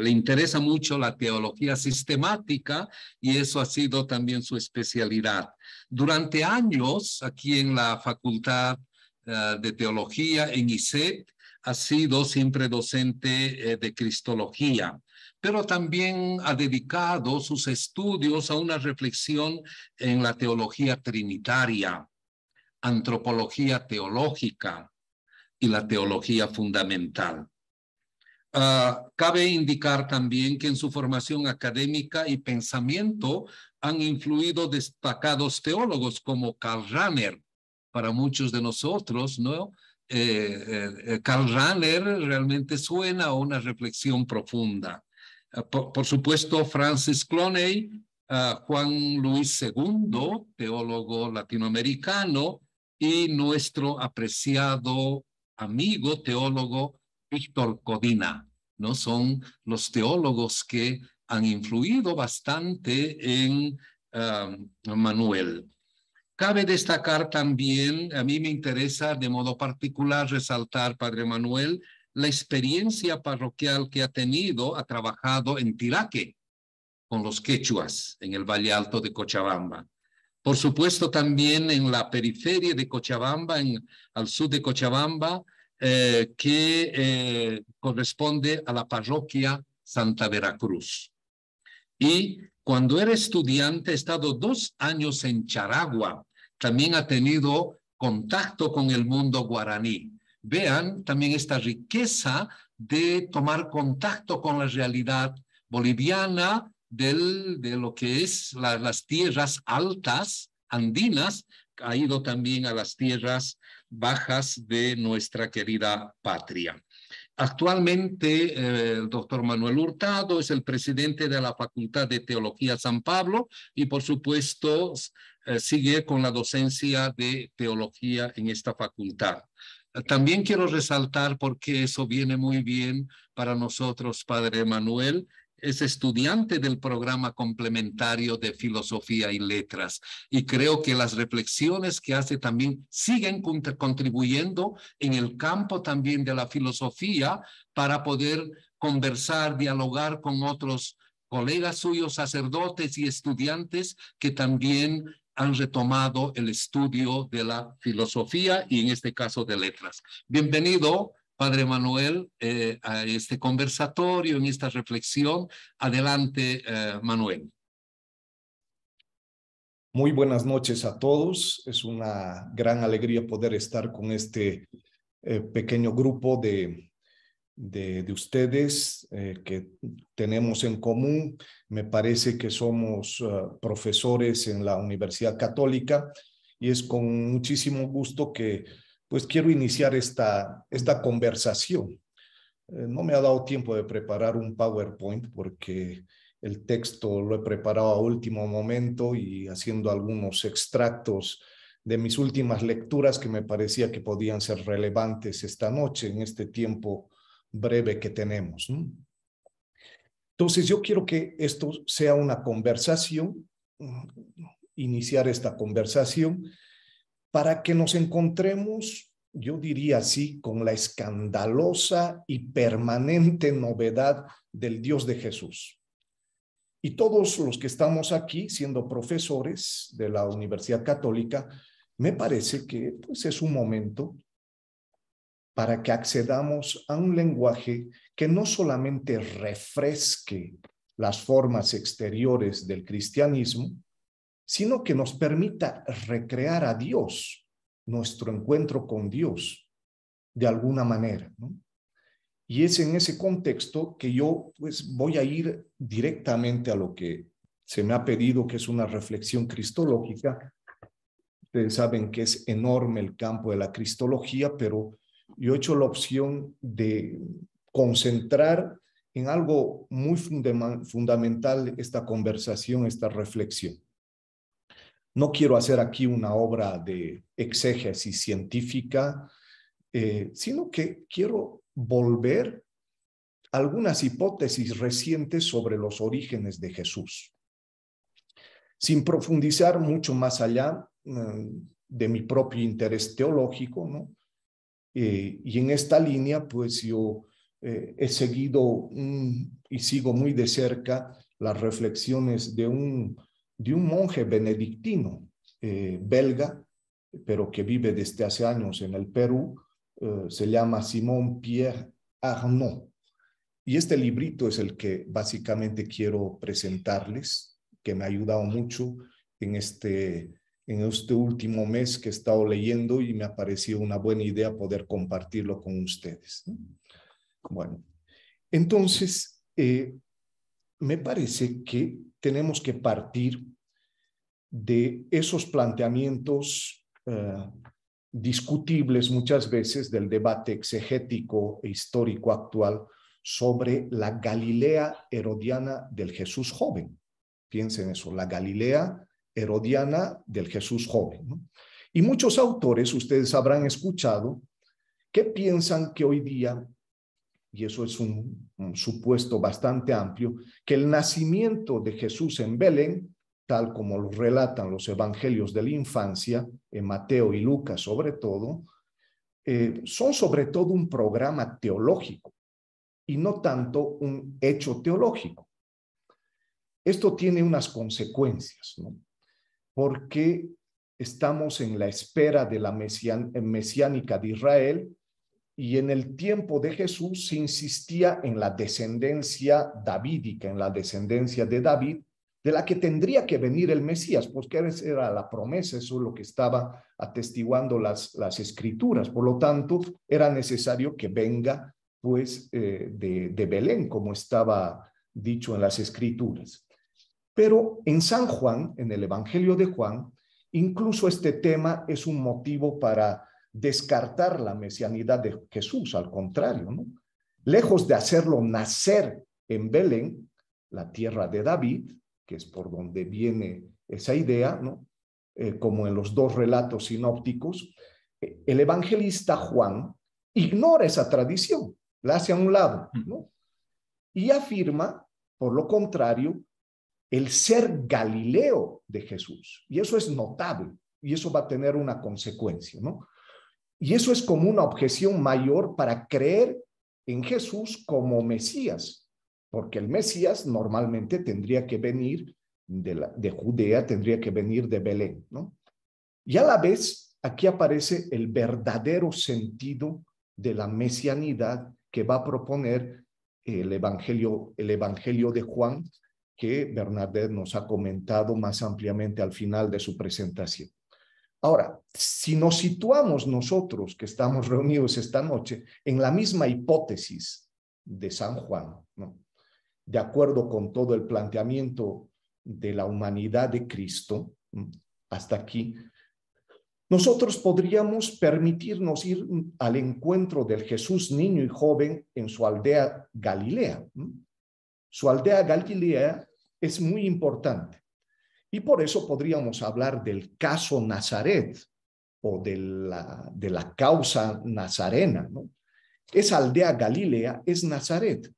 le interesa mucho la teología sistemática y eso ha sido también su especialidad. Durante años, aquí en la Facultad ah, de Teología, en ISET, ha sido siempre docente eh, de Cristología pero también ha dedicado sus estudios a una reflexión en la teología trinitaria, antropología teológica y la teología fundamental. Ah, cabe indicar también que en su formación académica y pensamiento han influido destacados teólogos como Karl Rahner. Para muchos de nosotros, ¿no? Eh, eh, eh, Karl Rahner realmente suena a una reflexión profunda. Ah, por, supuesto, Francis Cloney, ah, Juan Luis II, teólogo latinoamericano, y nuestro apreciado amigo teólogo Víctor Codina, ¿no? Son los teólogos que han influido bastante en Manuel. Cabe destacar también, a mí me interesa de modo particular resaltar, Padre Manuel, la experiencia parroquial que ha tenido, ha trabajado en Tiraque con los quechuas en el Valle Alto de Cochabamba. Por supuesto, también en la periferia de Cochabamba, al sur de Cochabamba, eh, que eh, corresponde a la parroquia Santa Veracruz. Y cuando era estudiante, ha estado dos años en Charagua. También ha tenido contacto con el mundo guaraní vean también esta riqueza de tomar contacto con la realidad boliviana de lo que es las tierras altas andinas, ha ido también a las tierras bajas de nuestra querida patria. Actualmente, eh, el doctor Manuel Hurtado es el presidente de la Facultad de Teología San Pablo y, por supuesto, eh, sigue con la docencia de teología en esta facultad. También quiero resaltar, porque eso viene muy bien para nosotros, Padre Manuel, es estudiante del programa complementario de Filosofía y Letras y creo que las reflexiones que hace también siguen contribuyendo en el campo también de la filosofía para poder conversar, dialogar con otros colegas suyos, sacerdotes y estudiantes que también han retomado el estudio de la filosofía y en este caso de letras. Bienvenido, Padre Manuel, eh, a este conversatorio, en esta reflexión. Adelante, eh, Manuel. Muy buenas noches a todos. Es una gran alegría poder estar con este eh, pequeño grupo de de, ustedes eh, que tenemos en común. Me parece que somos ah, profesores en la Universidad Católica y es con muchísimo gusto que pues quiero iniciar esta, esta conversación. Eh, no me ha dado tiempo de preparar un PowerPoint porque el texto lo he preparado a último momento y haciendo algunos extractos de mis últimas lecturas que me parecía que podían ser relevantes esta noche en este tiempo breve que tenemos. Entonces, yo quiero que esto sea una conversación, mm, iniciar esta conversación, para que nos encontremos, yo diría así, con la escandalosa y permanente novedad del Dios de Jesús. Y todos los que estamos aquí, siendo profesores de la Universidad Católica, me parece que pues, es un momento para que accedamos a un lenguaje que no solamente refresque las formas exteriores del cristianismo, sino que nos permita recrear a Dios, nuestro encuentro con Dios, de alguna manera. Y es en ese contexto que yo pues, voy a ir directamente a lo que se me ha pedido, que es una reflexión cristológica. Ustedes saben que es enorme el campo de la cristología, pero yo he hecho la opción de concentrar en algo muy fundamental esta conversación, esta reflexión. No quiero hacer aquí una obra de exégesis científica, eh, sino que quiero volver algunas hipótesis recientes sobre los orígenes de Jesús. Sin profundizar mucho más allá mm, de mi propio interés teológico, ¿no? Eh, y en esta línea, pues yo eh, he seguido y sigo muy de cerca las reflexiones de un, de un monje benedictino eh, belga, pero que vive desde hace años en el Perú, se llama Simón Pierre Arnaud. Y este librito es el que básicamente quiero presentarles, que me ha ayudado mucho en este en este último mes que he estado leyendo y me ha parecido una buena idea poder compartirlo con ustedes. Bueno, entonces, eh, me parece que tenemos que partir de esos planteamientos eh, discutibles muchas veces del debate exegético e histórico actual sobre la Galilea herodiana del Jesús joven. Piensen eso, la Galilea herodiana del Jesús joven. ¿no? Y muchos autores, ustedes habrán escuchado, que piensan que hoy día, y eso es un, supuesto bastante amplio, que el nacimiento de Jesús en Belén tal como lo relatan los evangelios de la infancia, en Mateo y Lucas sobre todo, eh, son sobre todo un programa teológico y no tanto un hecho teológico. Esto tiene unas consecuencias. ¿no? porque estamos en la espera de la eh, mesiánica de Israel y en el tiempo de Jesús se insistía en la descendencia davídica, en la descendencia de David, de la que tendría que venir el Mesías, porque era la promesa, eso es lo que estaba atestiguando las, las escrituras. Por lo tanto, era necesario que venga pues eh, de, de Belén, como estaba dicho en las escrituras. Pero en San Juan, en el Evangelio de Juan, incluso este tema es un motivo para descartar la mesianidad de Jesús, al contrario, ¿no? Lejos de hacerlo nacer en Belén, la tierra de David, que es por donde viene esa idea, ¿no? Eh, como en los dos relatos sinópticos, eh, el evangelista Juan ignora esa tradición, la hace a un lado, ¿no? Mm. Y afirma, por lo contrario, el ser Galileo de Jesús. Y eso es notable y eso va a tener una consecuencia, ¿no? Y eso es como una objeción mayor para creer en Jesús como Mesías, porque el Mesías normalmente tendría que venir de, de Judea, tendría que venir de Belén, ¿no? Y a la vez, aquí aparece el verdadero sentido de la mesianidad que va a proponer el Evangelio, el evangelio de Juan que Bernadette nos ha comentado más ampliamente al final de su presentación. Ahora, si nos situamos nosotros que estamos reunidos esta noche en la misma hipótesis de San Juan, de acuerdo con todo el planteamiento de la humanidad de Cristo hasta aquí, nosotros podríamos permitirnos ir al encuentro del Jesús niño y joven en su aldea Galilea. Su aldea Galilea es muy importante. Y por eso podríamos hablar del caso Nazaret o de la, de la causa nazarena. ¿no? Esa aldea Galilea es Nazaret.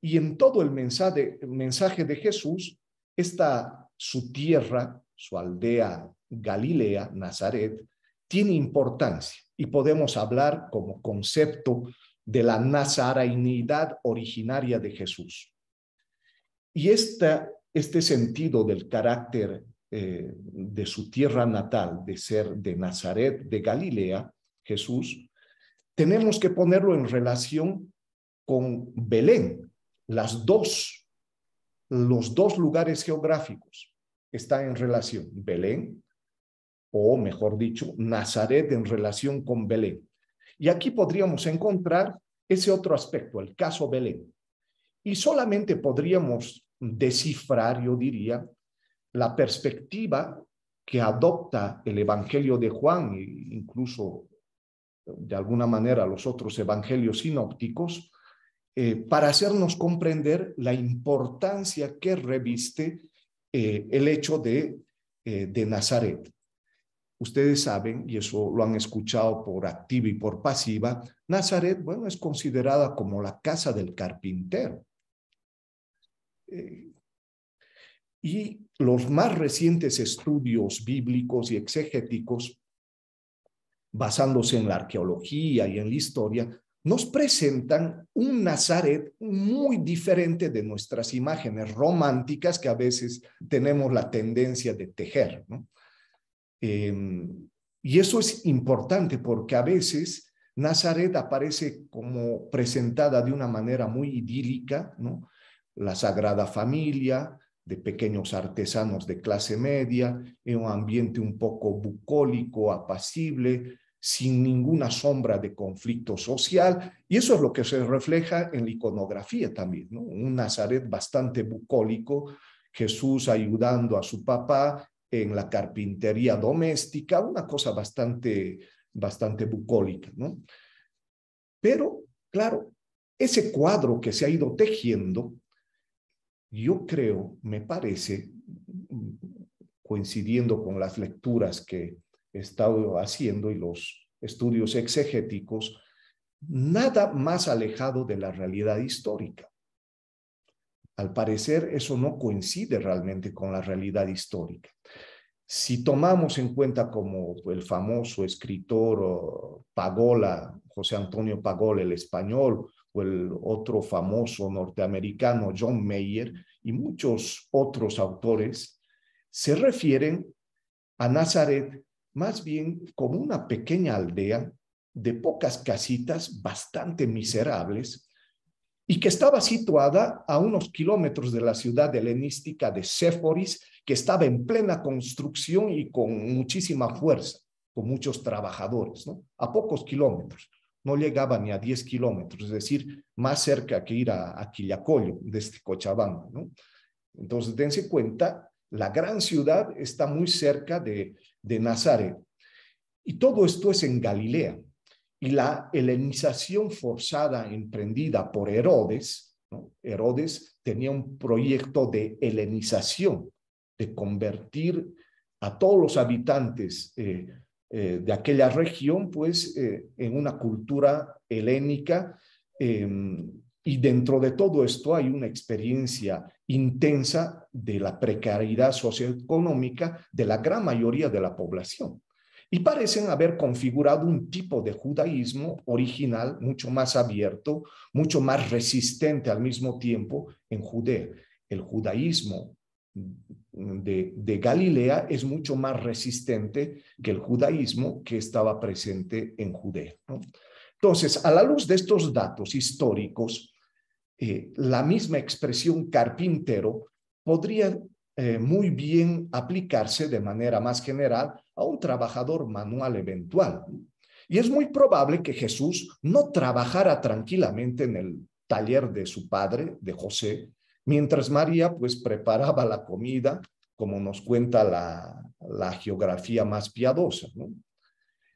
Y en todo el mensaje, de Jesús está su tierra, su aldea Galilea, Nazaret, tiene importancia y podemos hablar como concepto de la nazarainidad originaria de Jesús. Y este sentido del carácter eh, de su tierra natal, de ser de Nazaret, de Galilea, Jesús, tenemos que ponerlo en relación con Belén, las dos, los dos lugares geográficos están en relación, Belén, o mejor dicho, Nazaret en relación con Belén. Y aquí podríamos encontrar ese otro aspecto, el caso Belén. Y solamente podríamos descifrar, yo diría, la perspectiva que adopta el Evangelio de Juan e incluso de alguna manera los otros evangelios sinópticos, eh, para hacernos comprender la importancia que reviste eh, el hecho de, eh, de Nazaret. Ustedes saben, y eso lo han escuchado por activa y por pasiva, Nazaret, bueno, es considerada como la casa del carpintero. Eh, y los más recientes estudios bíblicos y exegéticos, basándose en la arqueología y en la historia, nos presentan un Nazaret muy diferente de nuestras imágenes románticas que a veces tenemos la tendencia de tejer. ¿no? Em, y eso es importante porque a veces Nazaret aparece como presentada de una manera muy idílica, ¿no? la Sagrada Familia, de pequeños artesanos de clase media, en un ambiente un poco bucólico, apacible, sin ninguna sombra de conflicto social. Y eso es lo que se refleja en la iconografía también, ¿no? Un Nazaret bastante bucólico, Jesús ayudando a su papá en la carpintería doméstica, una cosa bastante, bastante bucólica, ¿no? Pero, claro, ese cuadro que se ha ido tejiendo yo creo, me parece, coincidiendo con las lecturas que he estado haciendo y los estudios exegéticos, nada más alejado de la realidad histórica. Al parecer, eso no coincide realmente con la realidad histórica. Si tomamos en cuenta como el famoso escritor Pagola, José Antonio Pagola, el español, o el otro famoso norteamericano John Mayer y muchos otros autores, se refieren a Nazaret más bien como una pequeña aldea de pocas casitas bastante miserables y que estaba situada a unos kilómetros de la ciudad helenística de Séforis, que estaba en plena construcción y con muchísima fuerza, con muchos trabajadores, a pocos kilómetros no llegaba ni a 10 kilómetros, es decir, más cerca que ir a, Quillacoyo, desde este Cochabamba. ¿no? Entonces, dense cuenta, la gran ciudad está muy cerca de, de Nazaret. Y todo esto es en Galilea. Y la helenización forzada emprendida por Herodes, ¿no? Herodes tenía un proyecto de helenización, de convertir a todos los habitantes eh, eh, de aquella región, pues eh, en una cultura helénica. Em, y dentro de todo esto hay una experiencia intensa de la precariedad socioeconómica de la gran mayoría de la población y parecen haber configurado un tipo de judaísmo original mucho más abierto, mucho más resistente al mismo tiempo en Judea. El judaísmo de, Galilea es mucho más resistente que el judaísmo que estaba presente en Judea. Entonces, a la luz de estos datos históricos, eh, la misma expresión carpintero podría eh, muy bien aplicarse de manera más general a un trabajador manual eventual. Y es muy probable que Jesús no trabajara tranquilamente en el taller de su padre, de José, Mientras María pues preparaba la comida, como nos cuenta la, geografía más piadosa,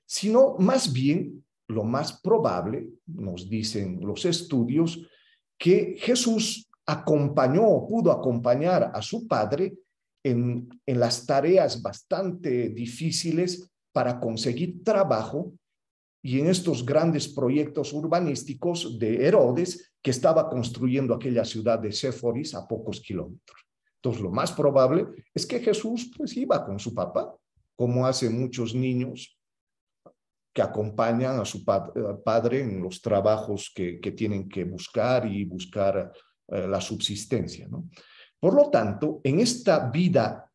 sino más bien lo más probable, nos dicen los estudios, que Jesús acompañó, o pudo acompañar a su padre en, en las tareas bastante difíciles para conseguir trabajo y en estos grandes proyectos urbanísticos de Herodes, que estaba construyendo aquella ciudad de Séforis a pocos kilómetros. Entonces, lo más probable es que Jesús pues iba con su papá, como hacen muchos niños que acompañan a su eh, padre en los trabajos que, que, tienen que buscar y buscar eh, la subsistencia. ¿no? Por lo tanto, en esta vida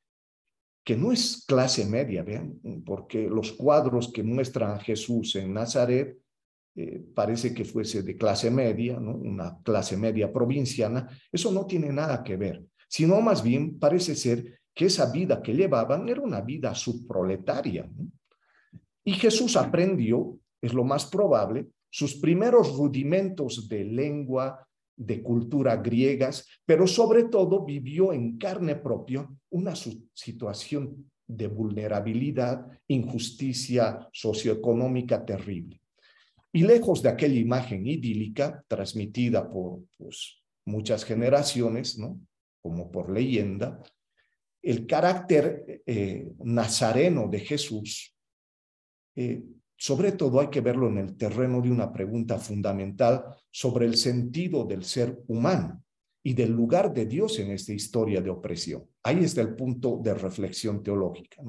que no es clase media, vean, porque los cuadros que muestran Jesús en Nazaret eh, parece que fuese de clase media, ¿no? una clase media provinciana, eso no tiene nada que ver, sino más bien parece ser que esa vida que llevaban era una vida subproletaria. Y Jesús aprendió, es lo más probable, sus primeros rudimentos de lengua, de cultura griegas, pero sobre todo vivió en carne propia una situación de vulnerabilidad, injusticia socioeconómica terrible. Y lejos de aquella imagen idílica transmitida por pues, muchas generaciones, ¿no? como por leyenda, el carácter eh, eh, nazareno de Jesús eh, sobre todo hay que verlo en el terreno de una pregunta fundamental sobre el sentido del ser humano y del lugar de Dios en esta historia de opresión. Ahí está el punto de reflexión teológica.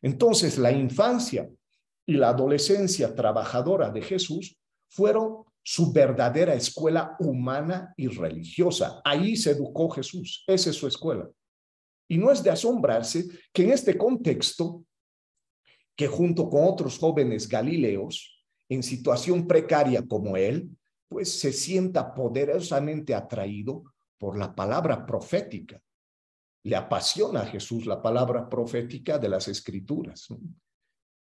Entonces, la infancia y la adolescencia trabajadora de Jesús fueron su verdadera escuela humana y religiosa. Ahí se educó Jesús, esa es su escuela. Y no es de asombrarse que en este contexto que junto con otros jóvenes galileos en situación precaria como él, pues se sienta poderosamente atraído por la palabra profética. Le apasiona a Jesús la palabra profética de las escrituras.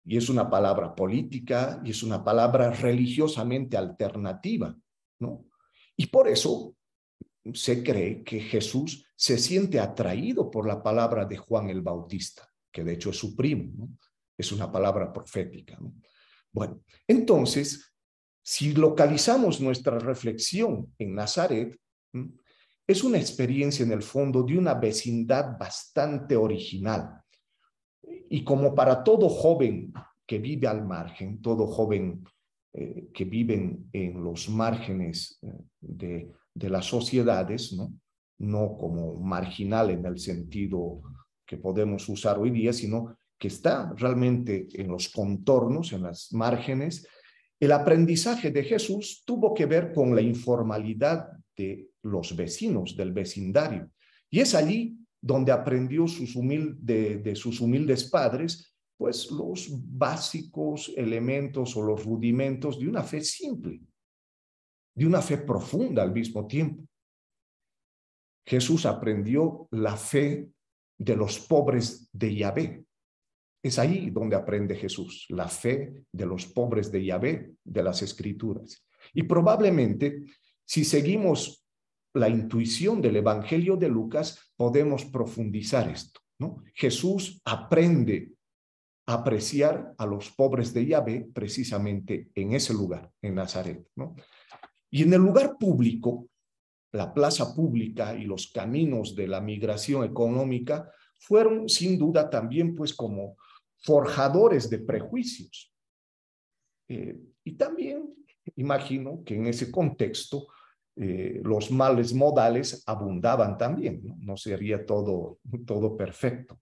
Y es una palabra política y es una palabra religiosamente alternativa, ¿no? Y por eso se cree que Jesús se siente atraído por la palabra de Juan el Bautista, que de hecho es su primo, ¿no? es una palabra profética. Bueno, entonces, si localizamos nuestra reflexión en Nazaret, es una experiencia en el fondo de una vecindad bastante original. Y como para todo joven que vive al margen, todo joven eh, que vive en, los márgenes eh, de, de, las sociedades, ¿no? no como marginal en el sentido que podemos usar hoy día, sino que está realmente en los contornos, en las márgenes, el aprendizaje de Jesús tuvo que ver con la informalidad de los vecinos, del vecindario. Y es allí donde aprendió sus de, sus humildes padres pues los básicos elementos o los rudimentos de una fe simple, de una fe profunda al mismo tiempo. Jesús aprendió la fe de los pobres de Yahvé. Es ahí donde aprende Jesús la fe de los pobres de Yahvé, de las escrituras. Y probablemente, si seguimos la intuición del Evangelio de Lucas, podemos profundizar esto. ¿no? Jesús aprende a apreciar a los pobres de Yahvé precisamente en ese lugar, en Nazaret. ¿no? Y en el lugar público, la plaza pública y los caminos de la migración económica fueron sin duda también pues como forjadores de prejuicios. Eh, y también imagino que en ese contexto eh, los males modales abundaban también, no, sería todo, todo perfecto.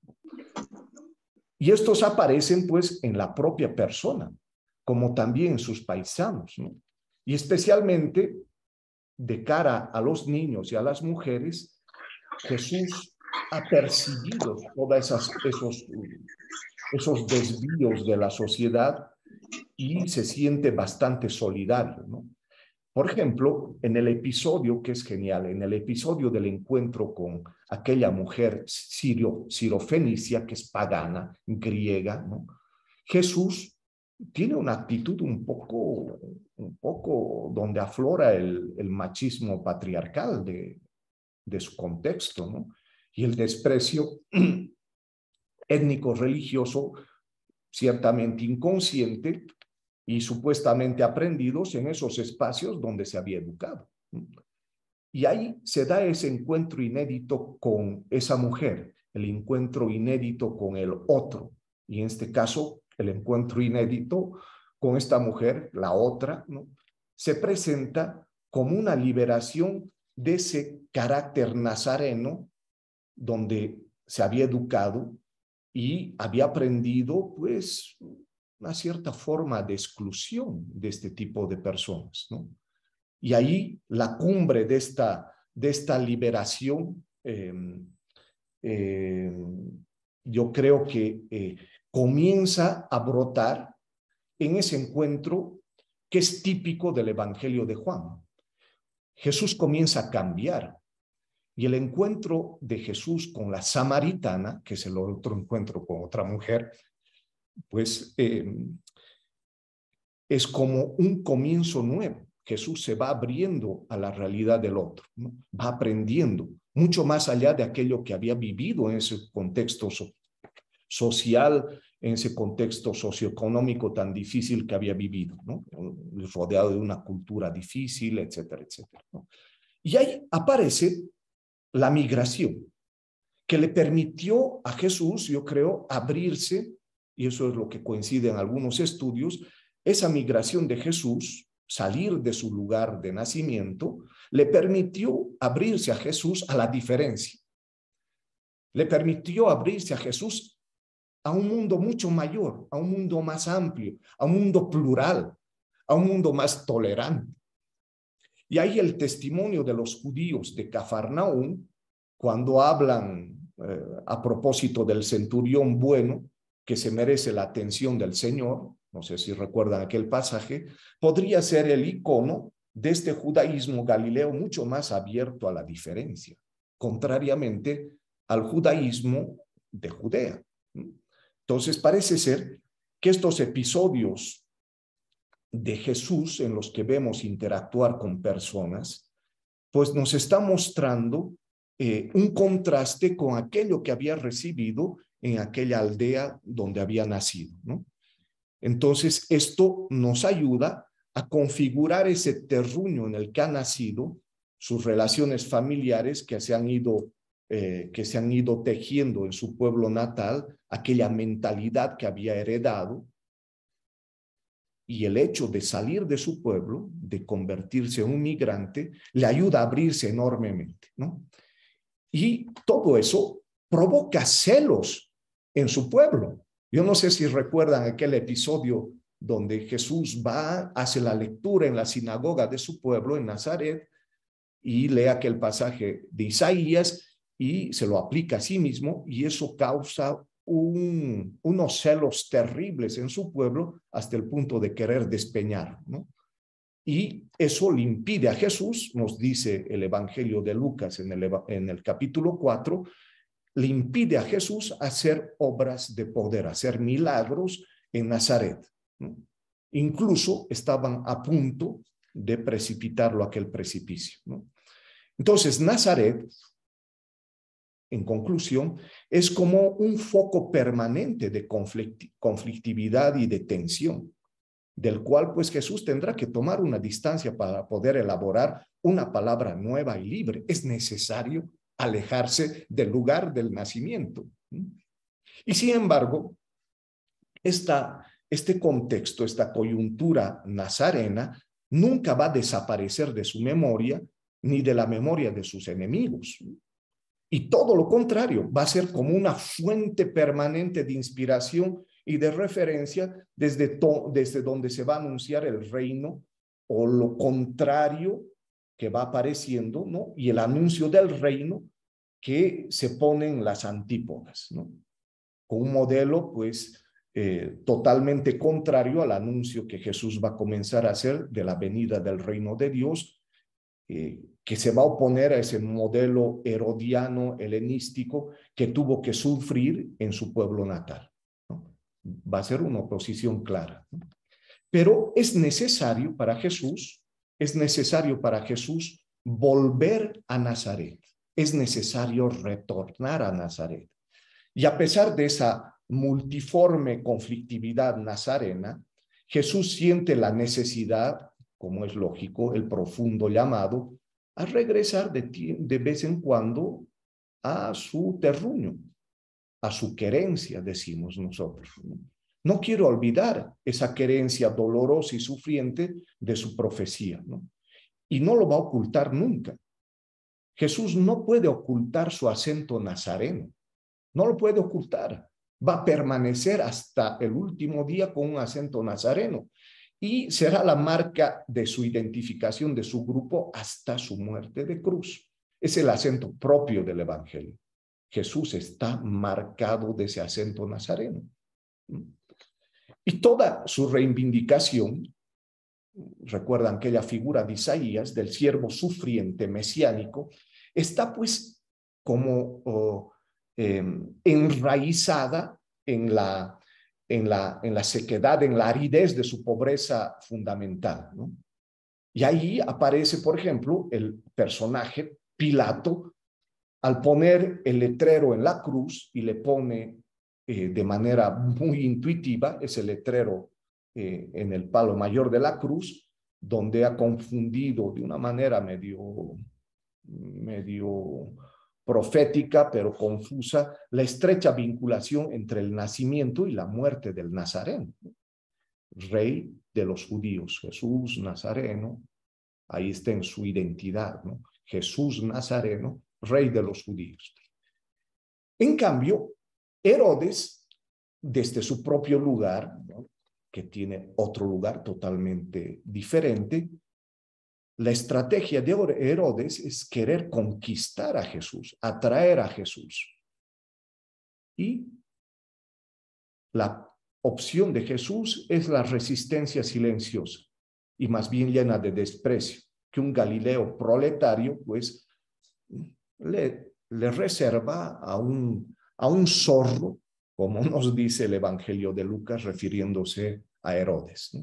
Y estos aparecen pues en la propia persona, como también en sus paisanos, y especialmente de cara a los niños y a las mujeres, Jesús ha percibido esas esos esos desvíos de la sociedad y se siente bastante solidario. ¿no? Por ejemplo, en el episodio, que es genial, en el episodio del encuentro con aquella mujer sirio, sirofenicia, que es pagana, griega, Jesús tiene una actitud un poco, un poco donde aflora el, machismo patriarcal de, su contexto, ¿no? Y el desprecio étnico-religioso, ciertamente inconsciente y supuestamente aprendidos en esos espacios donde se había educado. Y ahí se da ese encuentro inédito con esa mujer, el encuentro inédito con el otro, y en este caso el encuentro inédito con esta mujer, la otra, se presenta como una liberación de ese carácter nazareno donde se había educado y había aprendido pues una cierta forma de exclusión de este tipo de personas, ¿no? Y ahí la cumbre de esta, de esta liberación, em, em, yo creo que eh, comienza a brotar en ese encuentro que es típico del Evangelio de Juan. Jesús comienza a cambiar y el encuentro de Jesús con la samaritana, que es el otro encuentro con otra mujer, pues em, es como un comienzo nuevo. Jesús se va abriendo a la realidad del otro, va aprendiendo mucho más allá de aquello que había vivido en ese contexto social, en ese contexto socioeconómico tan difícil que había vivido, rodeado de una cultura difícil, etcétera, etcétera. Y ahí aparece la migración, que le permitió a Jesús, yo creo, abrirse, y eso es lo que coincide en algunos estudios, esa migración de Jesús, salir de su lugar de nacimiento, le permitió abrirse a Jesús a la diferencia. Le permitió abrirse a Jesús a un mundo mucho mayor, a un mundo más amplio, a un mundo plural, a un mundo más tolerante. Y ahí el testimonio de los judíos de Cafarnaún cuando hablan eh, a propósito del centurión bueno que se merece la atención del Señor, no sé si recuerdan aquel pasaje, podría ser el icono de este judaísmo galileo mucho más abierto a la diferencia, contrariamente al judaísmo de Judea. Entonces parece ser que estos episodios de Jesús en los que vemos interactuar con personas, pues nos está mostrando eh, un contraste con aquello que había recibido en aquella aldea donde había nacido. ¿no? Entonces, esto nos ayuda a configurar ese terruño en el que ha nacido, sus relaciones familiares que se han ido, eh, que se han ido tejiendo en su pueblo natal, aquella mentalidad que había heredado, y el hecho de salir de su pueblo, de convertirse en un migrante, le ayuda a abrirse enormemente, ¿no? Y todo eso provoca celos en su pueblo. Yo no sé si recuerdan aquel episodio donde Jesús va, hace la lectura en la sinagoga de su pueblo, en Nazaret, y lee aquel pasaje de Isaías y se lo aplica a sí mismo, y eso causa unos celos terribles en su pueblo hasta el punto de querer despeñar, ¿no? Y eso le impide a Jesús, nos dice el Evangelio de Lucas en el, capítulo 4, le impide a Jesús hacer obras de poder, hacer milagros en Nazaret. Incluso estaban a punto de precipitarlo aquel precipicio. ¿no? Entonces, Nazaret en conclusión, es como un foco permanente de conflictividad y de tensión, del cual pues Jesús tendrá que tomar una distancia para poder elaborar una palabra nueva y libre. Es necesario alejarse del lugar del nacimiento. Y sin embargo, esta, este contexto, esta coyuntura nazarena, nunca va a desaparecer de su memoria ni de la memoria de sus enemigos. Y todo lo contrario, va a ser como una fuente permanente de inspiración y de referencia desde, desde donde se va a anunciar el reino o lo contrario que va apareciendo, ¿no? Y el anuncio del reino que se ponen las antípodas, ¿no? Con un modelo, pues, eh, totalmente contrario al anuncio que Jesús va a comenzar a hacer de la venida del reino de Dios, eh, que se va a oponer a ese modelo herodiano helenístico que tuvo que sufrir en su pueblo natal. Va a ser una oposición clara. Pero es necesario para Jesús, es necesario para Jesús volver a Nazaret, es necesario retornar a Nazaret. Y a pesar de esa multiforme conflictividad nazarena, Jesús siente la necesidad, como es lógico, el profundo llamado a regresar de, vez en cuando a su terruño, a su querencia, decimos nosotros. ¿no? No quiero olvidar esa querencia dolorosa y sufriente de su profecía, ¿no? Y no lo va a ocultar nunca. Jesús no puede ocultar su acento nazareno, no lo puede ocultar. Va a permanecer hasta el último día con un acento nazareno y será la marca de su identificación de su grupo hasta su muerte de cruz. Es el acento propio del Evangelio. Jesús está marcado de ese acento nazareno. Y toda su reivindicación, recuerdan aquella figura de Isaías, del siervo sufriente mesiánico, está pues como oh, em, enraizada en la en la, en la sequedad, en la aridez de su pobreza fundamental. ¿no? Y ahí aparece, por ejemplo, el personaje Pilato al poner el letrero en la cruz y le pone eh, de manera muy intuitiva ese letrero eh, en el palo mayor de la cruz, donde ha confundido de una manera medio, medio profética pero confusa la estrecha vinculación entre el nacimiento y la muerte del Nazareno, rey de los judíos, Jesús Nazareno, ahí está en su identidad, ¿no? Jesús Nazareno, rey de los judíos. En cambio, Herodes, desde su propio lugar, que tiene otro lugar totalmente diferente, la estrategia de Herodes es querer conquistar a Jesús, atraer a Jesús. Y la opción de Jesús es la resistencia silenciosa y más bien llena de desprecio, que un Galileo proletario pues le, reserva a un, a un zorro, como nos dice el Evangelio de Lucas refiriéndose a Herodes.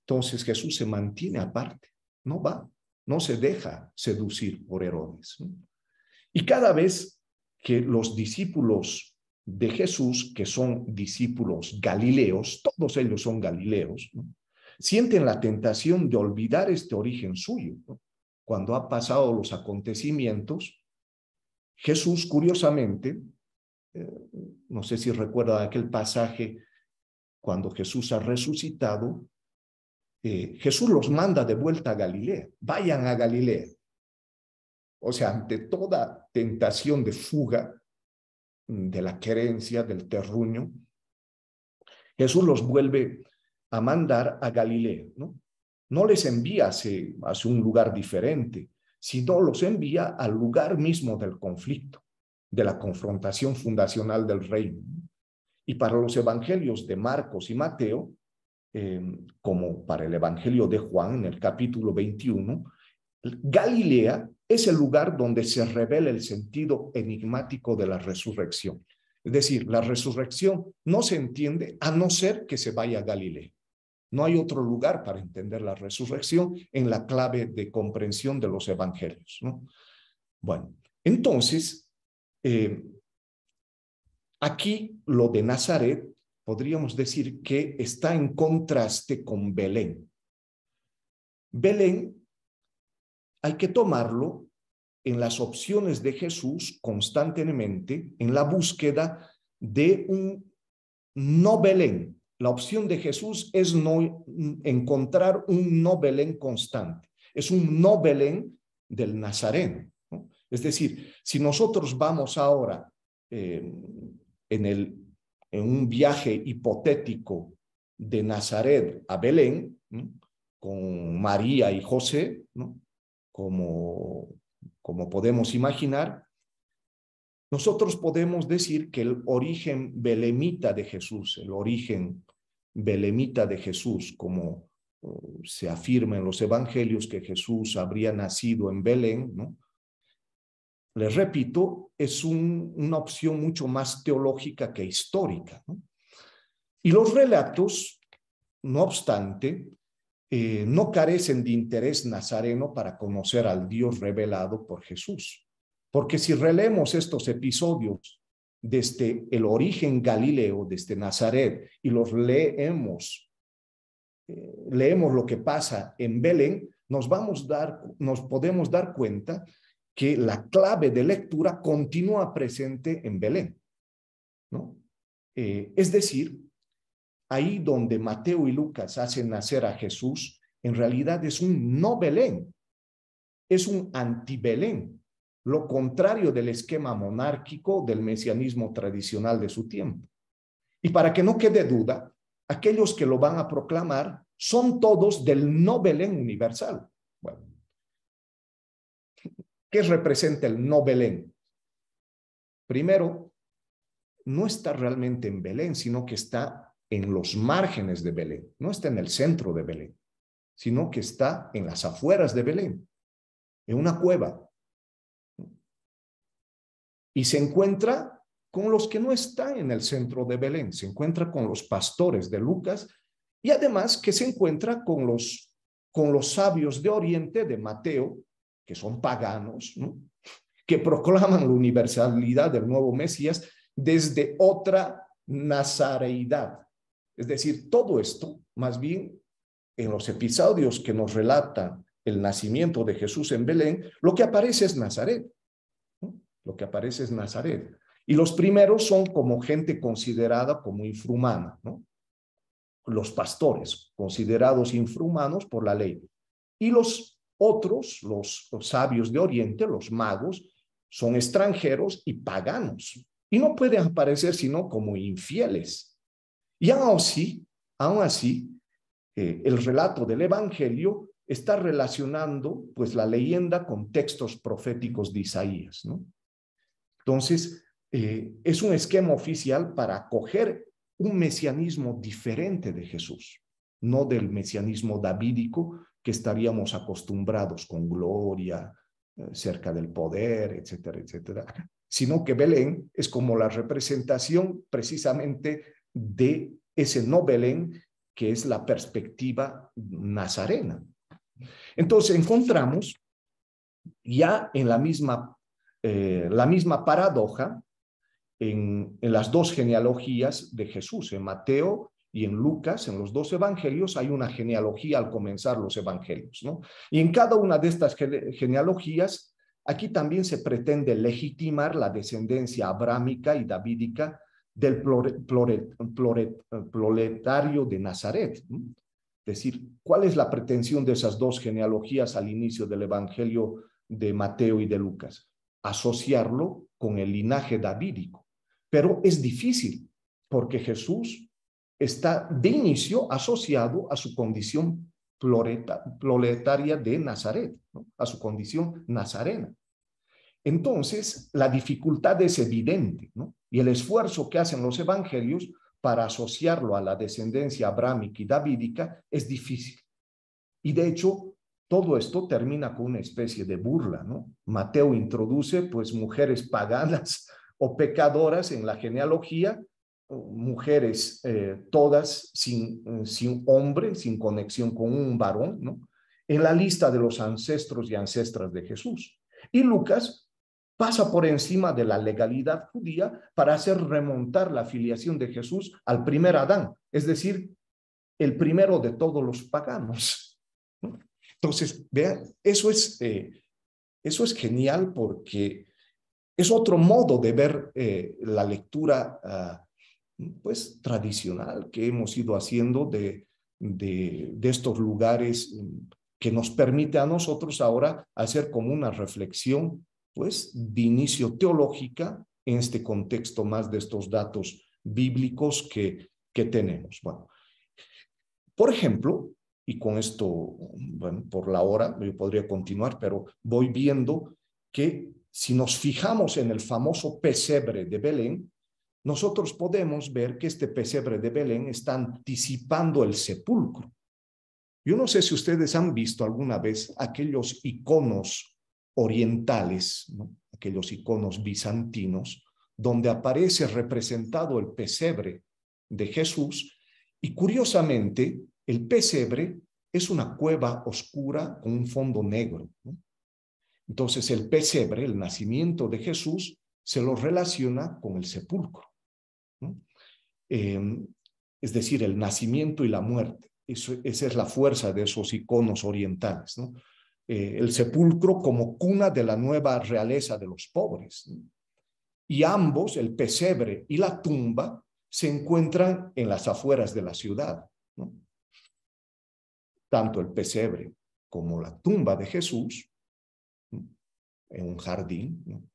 Entonces Jesús se mantiene aparte no va, no se deja seducir por Herodes. Y cada vez que los discípulos de Jesús, que son discípulos galileos, todos ellos son galileos, sienten la tentación de olvidar este origen suyo. Cuando han pasado los acontecimientos, Jesús, curiosamente, eh, no sé si recuerda aquel pasaje, cuando Jesús ha resucitado, eh, Jesús los manda de vuelta a Galilea, vayan a Galilea. O sea, ante toda tentación de fuga mm, de la querencia, del terruño, Jesús los vuelve a mandar a Galilea, ¿no? No les envía hacia un lugar diferente, sino los envía al lugar mismo del conflicto, de la confrontación fundacional del reino. Y para los evangelios de Marcos y Mateo, Em, como para el Evangelio de Juan en el capítulo 21, Galilea es el lugar donde se revela el sentido enigmático de la resurrección. Es decir, la resurrección no se entiende a no ser que se vaya a Galilea. No hay otro lugar para entender la resurrección en la clave de comprensión de los evangelios. ¿no? Bueno, entonces, em, aquí lo de Nazaret podríamos decir que está en contraste con Belén. Belén hay que tomarlo en las opciones de Jesús constantemente, en la búsqueda de un no Belén. La opción de Jesús es no, encontrar un no Belén constante. Es un no Belén del Nazareno. Es decir, si nosotros vamos ahora eh, en el en un viaje hipotético de Nazaret a Belén, con María y José, ¿no? como, como podemos imaginar, nosotros podemos decir que el origen belemita de Jesús, el origen belemita de Jesús, como eh, se afirma en los evangelios que Jesús habría nacido en Belén, ¿no? les repito, es una opción mucho más teológica que histórica. Y los relatos, no obstante, eh, no carecen de interés nazareno para conocer al Dios revelado por Jesús. Porque si releemos estos episodios desde el origen galileo, desde Nazaret, y los leemos, eh, leemos lo que pasa en Belén, nos, vamos dar, nos podemos dar cuenta que la clave de lectura continúa presente en Belén. ¿no? Eh, es decir, ahí donde Mateo y Lucas hacen nacer a Jesús, en realidad es un no Belén, es un anti-Belén, lo contrario del esquema monárquico del mesianismo tradicional de su tiempo. Y para que no quede duda, aquellos que lo van a proclamar son todos del no Belén universal. Bueno, ¿Qué representa el no Belén? Primero, no está realmente en Belén, sino que está en los márgenes de Belén, no está en el centro de Belén, sino que está en las afueras de Belén, en una cueva. Y se encuentra con los que no están en el centro de Belén, se encuentra con los pastores de Lucas y además que se encuentra con los, con los sabios de Oriente de Mateo que son paganos, ¿no? que proclaman la universalidad del nuevo Mesías desde otra nazareidad. Es decir, todo esto, más bien en los episodios que nos relata el nacimiento de Jesús en Belén, lo que aparece es Nazaret. Lo que aparece es Nazaret. Y los primeros son como gente considerada como infrumana, ¿no? Los pastores, considerados infrumanos por la ley. Y los otros, los, sabios de Oriente, los magos, son extranjeros y paganos, y no pueden aparecer sino como infieles. Y aún así, aún así, eh, el relato del Evangelio está relacionando pues la leyenda con textos proféticos de Isaías, ¿no? Entonces, eh, es un esquema oficial para acoger un mesianismo diferente de Jesús, no del mesianismo davídico, que estaríamos acostumbrados con gloria, eh, cerca del poder, etcétera, etcétera, sino que Belén es como la representación precisamente de ese no Belén, que es la perspectiva nazarena. Entonces encontramos ya en la misma, eh, la misma paradoja en, las dos genealogías de Jesús, en Mateo y en Lucas, en los dos evangelios, hay una genealogía al comenzar los evangelios, ¿no? Y en cada una de estas genealogías, aquí también se pretende legitimar la descendencia abrámica y davídica del proletario de Nazaret. Es decir, ¿cuál es la pretensión de esas dos genealogías al inicio del evangelio de Mateo y de Lucas? Asociarlo con el linaje davídico. Pero es difícil, porque Jesús está de inicio asociado a su condición proletaria de Nazaret, a su condición nazarena. Entonces, la dificultad es evidente, ¿no? Y el esfuerzo que hacen los evangelios para asociarlo a la descendencia abrámica y davídica es difícil. Y de hecho, todo esto termina con una especie de burla, ¿no? Mateo introduce, pues, mujeres paganas o pecadoras en la genealogía mujeres eh, todas sin, eh, sin hombre, sin conexión con un varón, ¿no? en la lista de los ancestros y ancestras de Jesús. Y Lucas pasa por encima de la legalidad judía para hacer remontar la filiación de Jesús al primer Adán, es decir, el primero de todos los paganos. Entonces, vean, eso es, eh, eso es genial porque es otro modo de ver la lectura ah, pues tradicional que hemos ido haciendo de, de, estos lugares mm, que nos permite a nosotros ahora hacer como una reflexión pues de inicio teológica en este contexto más de estos datos bíblicos que, que tenemos. Bueno, por ejemplo, y con esto, bueno, por la hora yo podría continuar, pero voy viendo que si nos fijamos en el famoso pesebre de Belén, nosotros podemos ver que este pesebre de Belén está anticipando el sepulcro. Yo no sé si ustedes han visto alguna vez aquellos iconos orientales, aquellos iconos bizantinos, donde aparece representado el pesebre de Jesús y curiosamente el pesebre es una cueva oscura con un fondo negro. Entonces el pesebre, el nacimiento de Jesús, se lo relaciona con el sepulcro. Em, es decir, el nacimiento y la muerte. Eso, esa es la fuerza de esos iconos orientales, eh, el sepulcro como cuna de la nueva realeza de los pobres. Y ambos, el pesebre y la tumba, se encuentran en las afueras de la ciudad. Tanto el pesebre como la tumba de Jesús, en un jardín,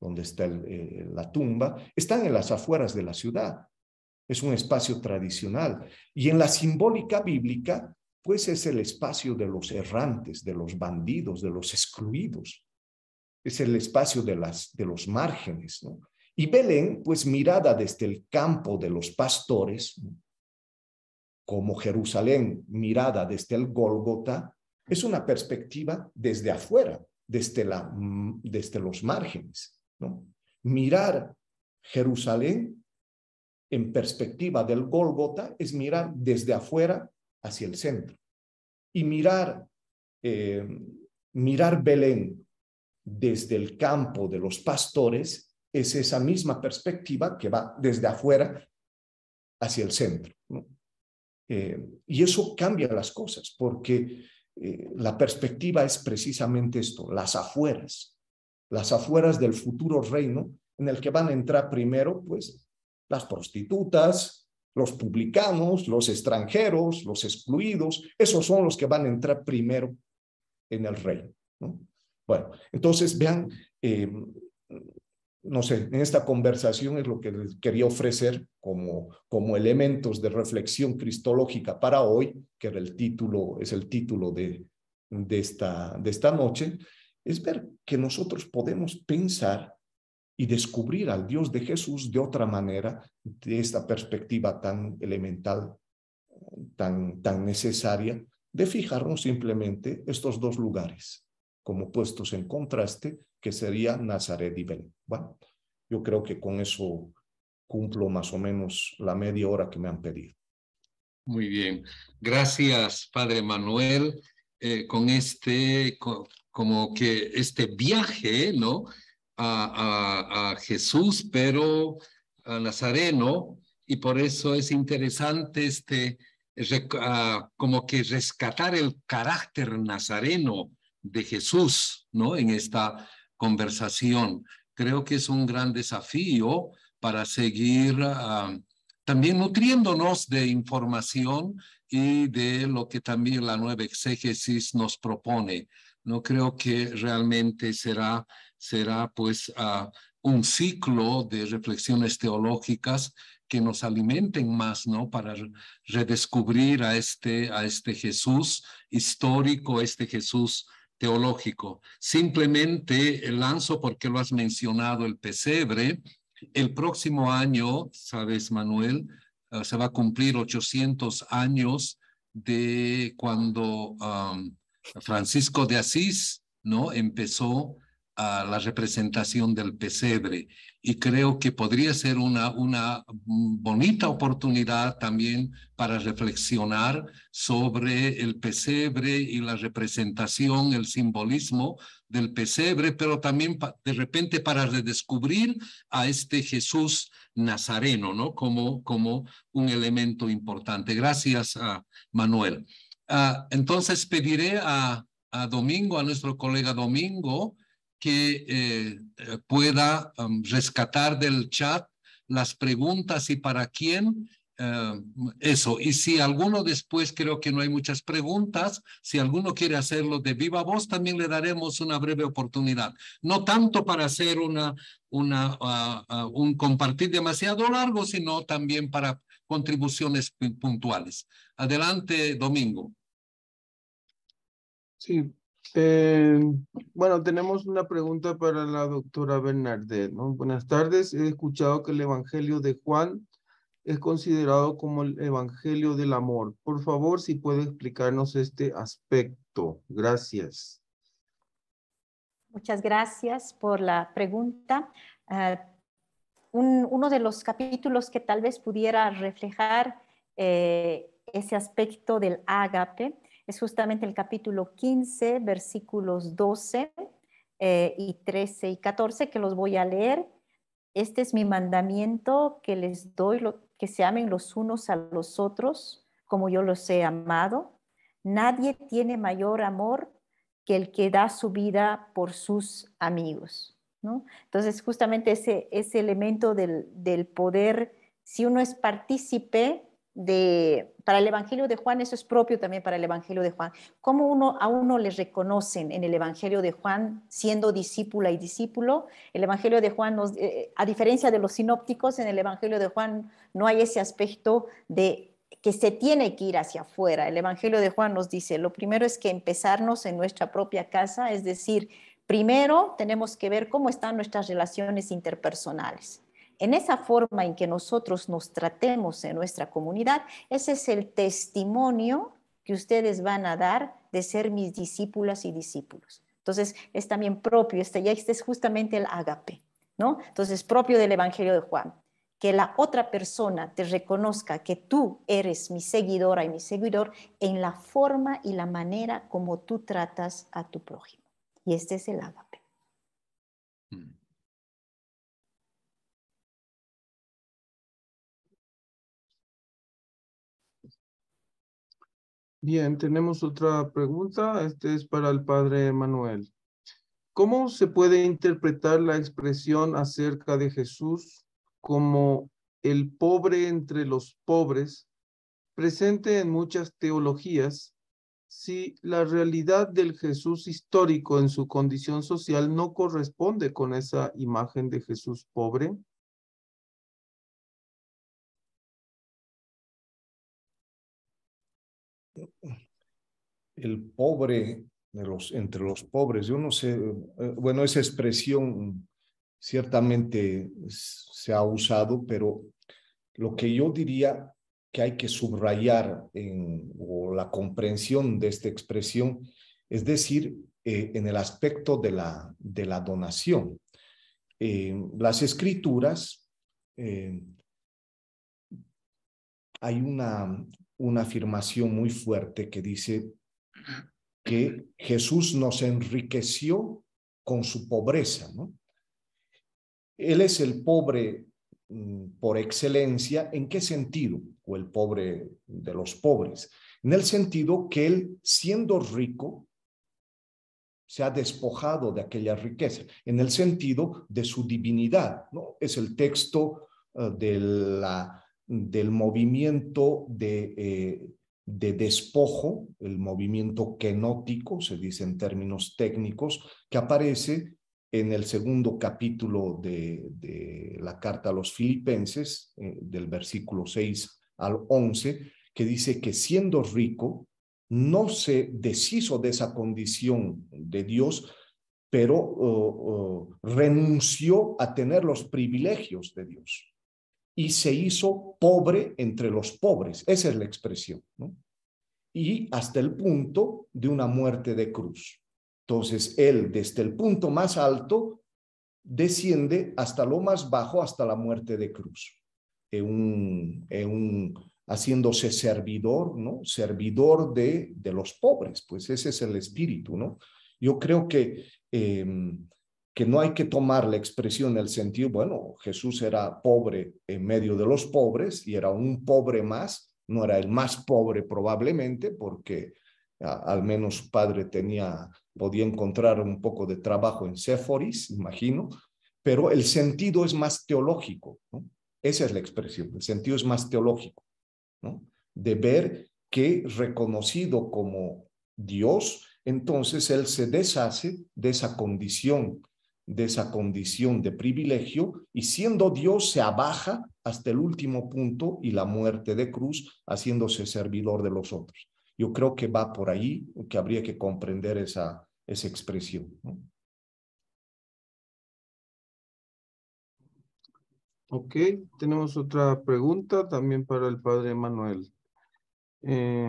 donde está eh, la tumba, están en las afueras de la ciudad es un espacio tradicional. Y en la simbólica bíblica, pues es el espacio de los errantes, de los bandidos, de los excluidos. Es el espacio de, las, de los márgenes. ¿no? Y Belén, pues mirada desde el campo de los pastores, como Jerusalén mirada desde el Gólgota, es una perspectiva desde afuera, desde, la, mm, desde los márgenes. ¿no? Mirar Jerusalén en perspectiva del Golgota es mirar desde afuera hacia el centro. Y mirar, eh, mirar Belén desde el campo de los pastores es esa misma perspectiva que va desde afuera hacia el centro. Eh, y eso cambia las cosas porque eh, la perspectiva es precisamente esto, las afueras, las afueras del futuro reino en el que van a entrar primero pues las prostitutas, los publicanos, los extranjeros, los excluidos, esos son los que van a entrar primero en el reino. ¿no? Bueno, entonces vean, eh, no sé, en esta conversación es lo que quería ofrecer como, como elementos de reflexión cristológica para hoy, que el título, es el título de, de, esta, de esta noche, es ver que nosotros podemos pensar y descubrir al Dios de Jesús de otra manera, de esta perspectiva tan elemental, tan, tan necesaria, de fijarnos simplemente estos dos lugares como puestos en contraste, que sería Nazaret y Belén. Bueno, yo creo que con eso cumplo más o menos la media hora que me han pedido. Muy bien. Gracias, Padre Manuel. Eh, con este, como que este viaje, ¿no? a, Jesús, pero a Nazareno, y por eso es interesante este, como que rescatar el carácter nazareno de Jesús, ¿no? En esta conversación. Creo que es un gran desafío para seguir también nutriéndonos de información y de lo que también la nueva exégesis nos propone. No creo que realmente será será pues un ciclo de reflexiones teológicas que nos alimenten más, ¿no? Para redescubrir a este, a este Jesús histórico, este Jesús teológico. Simplemente eh, lanzo, porque lo has mencionado, el pesebre. El próximo año, sabes, Manuel, ah, se va a cumplir 800 años de cuando Francisco de Asís, ¿no? Empezó a la representación del pesebre y creo que podría ser una, una bonita oportunidad también para reflexionar sobre el pesebre y la representación, el simbolismo del pesebre, pero también de repente para redescubrir a este Jesús nazareno, ¿no? Como, como un elemento importante. Gracias, a ah, Manuel. Ah, entonces pediré a, a Domingo, a nuestro colega Domingo, que eh, eh, pueda um, rescatar del chat las preguntas y para quién. Eh, eso, y si alguno después creo que no hay muchas preguntas, si alguno quiere hacerlo de viva voz, también le daremos una breve oportunidad. No tanto para hacer una, una, ah, ah, un compartir demasiado largo, sino también para contribuciones puntuales. Adelante, Domingo. Sí, eh, bueno, tenemos una pregunta para la doctora Bernardet. Buenas tardes. He escuchado que el Evangelio de Juan es considerado como el Evangelio del Amor. Por favor, si puede explicarnos este aspecto. Gracias. Muchas gracias por la pregunta. Eh, uno de los capítulos que tal vez pudiera reflejar eh, ese aspecto del ágape es justamente el capítulo 15, versículos 12 eh, y 13 y 14, que los voy a leer. Este es mi mandamiento que les doy, que se amen los unos a los otros, como yo los he amado. Nadie tiene mayor amor que el que da su vida por sus amigos. ¿no? Entonces, justamente ese, elemento del, del poder, si uno es partícipe para el Evangelio de Juan, eso es propio también para el Evangelio de Juan, cómo uno, a uno le reconocen en el Evangelio de Juan siendo discípula y discípulo. El Evangelio de Juan, eh, eh, a diferencia de los sinópticos, en el Evangelio de Juan no hay ese aspecto de que se tiene que ir hacia afuera. El Evangelio de Juan nos dice, lo primero es que empezarnos en nuestra propia casa, es decir, primero tenemos que ver cómo están nuestras relaciones interpersonales en esa forma en que nosotros nos tratemos en nuestra comunidad, ese es el testimonio que ustedes van a dar de ser mis discípulas y discípulos. Entonces, es también propio, este, ya este es justamente el agape, ¿no? Entonces, propio del Evangelio de Juan, que la otra persona te reconozca que tú eres mi seguidora y mi seguidor en la forma y la manera como tú tratas a tu prójimo. Y este es el agape. Bien, tenemos otra pregunta. Este es para el padre Manuel. ¿Cómo se puede interpretar la expresión acerca de Jesús como el pobre entre los pobres, presente en muchas teologías, si la realidad del Jesús histórico en su condición social no corresponde con esa imagen de Jesús pobre? el pobre de los, entre los pobres. Yo no sé, eh, bueno, esa expresión ciertamente se ha usado, pero lo que yo diría que hay que subrayar en la comprensión de esta expresión, es decir, eh, en el aspecto de la, de la donación. Eh, las escrituras, hay una, una afirmación muy fuerte que dice, que Jesús nos enriqueció con su pobreza, ¿no? Él es el pobre mm, por excelencia, ¿en qué sentido? O el pobre de los pobres. En el sentido que él, siendo rico, se ha despojado de aquella riqueza, en el sentido de su divinidad. ¿no? Es el texto eh, de la, del movimiento de eh, de despojo, el movimiento kenótico, se dice en términos técnicos, que aparece en el segundo capítulo de, la carta a los filipenses, eh, del versículo 6 al 11, que dice que siendo rico, no se deshizo de esa condición de Dios, pero oh, oh, renunció a tener los privilegios de Dios y se hizo pobre entre los pobres. Esa es la expresión, ¿no? Y hasta el punto de una muerte de cruz. Entonces, él desde el punto más alto desciende hasta lo más bajo, hasta la muerte de cruz. En un, un, haciéndose servidor, ¿no? Servidor de, de los pobres, pues ese es el espíritu, ¿no? Yo creo que em, que no hay que tomar la expresión el sentido, bueno, Jesús era pobre en medio de los pobres y era un pobre más, no era el más pobre probablemente porque ah, al menos su padre tenía, podía encontrar un poco de trabajo en Séforis, imagino, pero el sentido es más teológico, ¿no? Esa es la expresión, el sentido es más teológico, De ver que reconocido como Dios, entonces él se deshace de esa condición de esa condición de privilegio y siendo Dios se abaja hasta el último punto y la muerte de cruz, haciéndose servidor de los otros. Yo creo que va por ahí, que habría que comprender esa, esa expresión. Ok, tenemos otra pregunta también para el padre Manuel. Eh,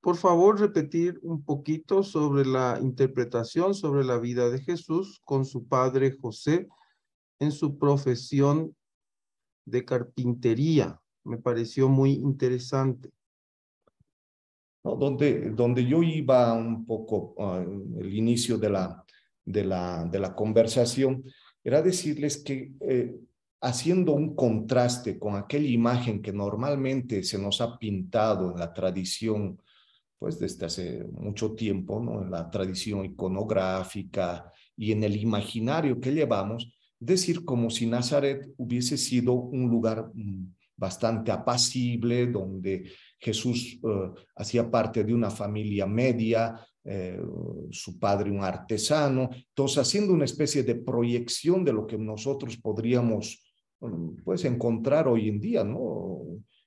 por favor, repetir un poquito sobre la interpretación sobre la vida de Jesús con su padre José en su profesión de carpintería. Me pareció muy interesante. donde, donde yo iba un poco ah, el inicio de la, de, la, de la conversación, era decirles que eh, haciendo un contraste con aquella imagen que normalmente se nos ha pintado en la tradición pues desde hace mucho tiempo, ¿no? en la tradición iconográfica y en el imaginario que llevamos, decir como si Nazaret hubiese sido un lugar mm, bastante apacible, donde Jesús eh, hacía parte de una familia media, eh, su padre un artesano, entonces haciendo una especie de proyección de lo que nosotros podríamos mm, pues encontrar hoy en día, ¿no?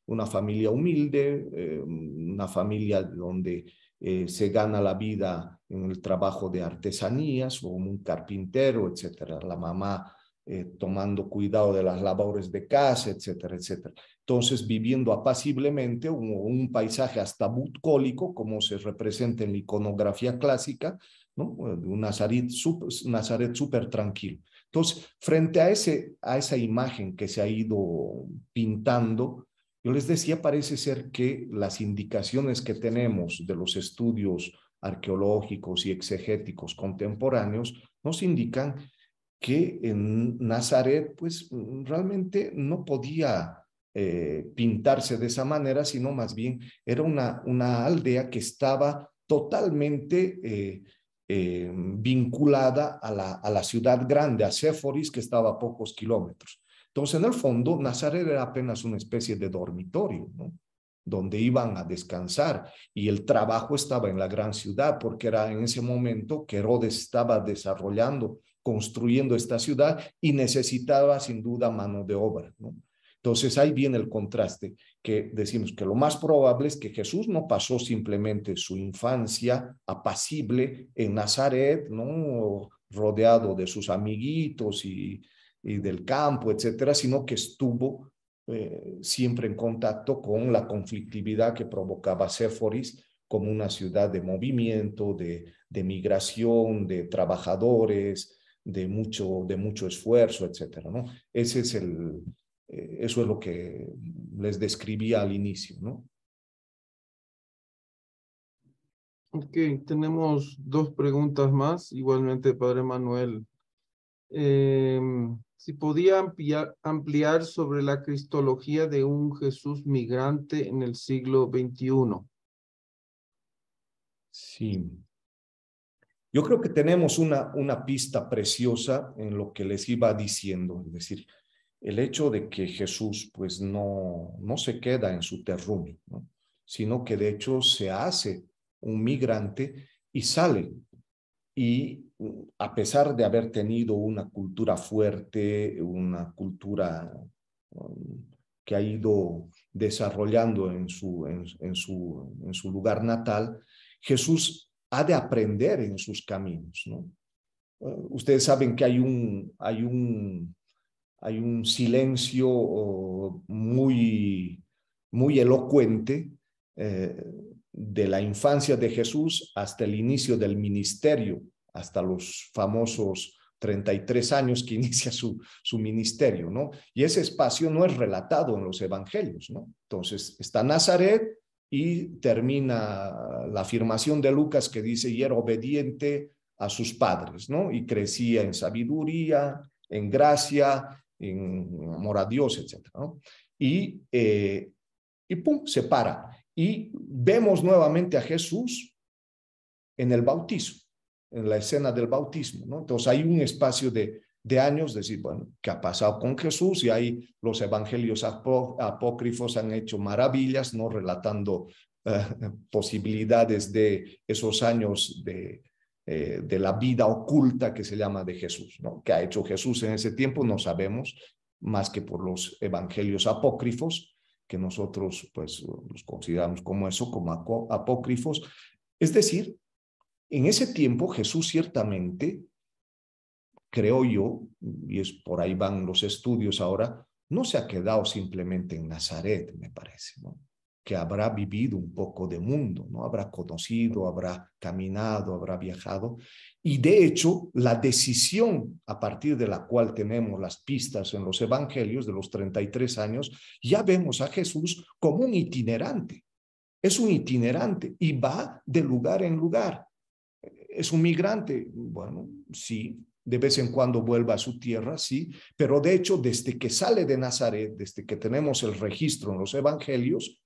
una familia humilde, eh, una familia donde eh, se gana la vida en el trabajo de artesanías, como un carpintero, etcétera. La mamá eh, tomando cuidado de las labores de casa, etcétera, etcétera. Entonces, viviendo apaciblemente un, paisaje hasta bucólico, como se representa en la iconografía clásica, un Nazaret súper super tranquilo. Entonces, frente a, ese, a esa imagen que se ha ido pintando, yo les decía, parece ser que las indicaciones que tenemos de los estudios arqueológicos y exegéticos contemporáneos nos indican que en Nazaret, pues mm, realmente no podía eh, pintarse de esa manera, sino más bien era una, una aldea que estaba totalmente eh, eh, vinculada a la, a la ciudad grande, a Séforis, que estaba a pocos kilómetros. Entonces, en el fondo, Nazaret era apenas una especie de dormitorio, ¿no? donde iban a descansar y el trabajo estaba en la gran ciudad porque era en ese momento que Herodes estaba desarrollando, construyendo esta ciudad y necesitaba sin duda mano de obra. ¿no? Entonces ahí viene el contraste que decimos que lo más probable es que Jesús no pasó simplemente su infancia apacible en Nazaret, ¿no? rodeado de sus amiguitos y y del campo, etcétera, sino que estuvo eh, siempre en contacto con la conflictividad que provocaba Séforis como una ciudad de movimiento, de, migración, de trabajadores, de mucho, de mucho esfuerzo, etcétera, ¿no? Ese es el, eh, eso es lo que les describía al inicio, ¿no? Ok, tenemos dos preguntas más, igualmente Padre Manuel Em, si podía ampliar, sobre la cristología de un Jesús migrante en el siglo XXI. Sí. Yo creo que tenemos una, una pista preciosa en lo que les iba diciendo, es decir, el hecho de que Jesús pues no, no se queda en su terreno sino que de hecho se hace un migrante y sale y mm, a pesar de haber tenido una cultura fuerte, una cultura um, que ha ido desarrollando en su, en, su, en su lugar natal, Jesús ha de aprender en sus caminos. ¿no? Uh, ustedes saben que hay un, hay un, hay un silencio oh, muy, muy elocuente eh, de la infancia de Jesús hasta el inicio del ministerio, hasta los famosos 33 años que inicia su, su ministerio, ¿no? Y ese espacio no es relatado en los evangelios, ¿no? Entonces, está Nazaret y termina la afirmación de Lucas que dice, y era obediente a sus padres, ¿no? Y crecía en sabiduría, en gracia, en amor a Dios, etc. Y, eh, y pum, se para. Y vemos nuevamente a Jesús en el bautismo, en la escena del bautismo, ¿no? Entonces hay un espacio de, de años, decir, bueno, ¿qué ha pasado con Jesús? Y ahí los evangelios apócrifos han hecho maravillas, ¿no? Relatando eh, posibilidades de esos años de, eh, de la vida oculta que se llama de Jesús, ¿no? ¿Qué ha hecho Jesús en ese tiempo? No sabemos, más que por los evangelios apócrifos, que nosotros pues los consideramos como eso, como apócrifos. Es decir, en ese tiempo Jesús ciertamente, creo yo, y es por ahí van los estudios ahora, no se ha quedado simplemente en Nazaret, me parece, ¿no? que habrá vivido un poco de mundo, ¿no? Habrá conocido, habrá caminado, habrá viajado. Y de hecho, la decisión a partir de la cual tenemos las pistas en los evangelios de los 33 años, ya vemos a Jesús como un itinerante. Es un itinerante y va de lugar en lugar. Es un migrante, bueno, sí, de vez en cuando vuelve a su tierra, sí, pero de hecho, desde que sale de Nazaret, desde que tenemos el registro en los evangelios,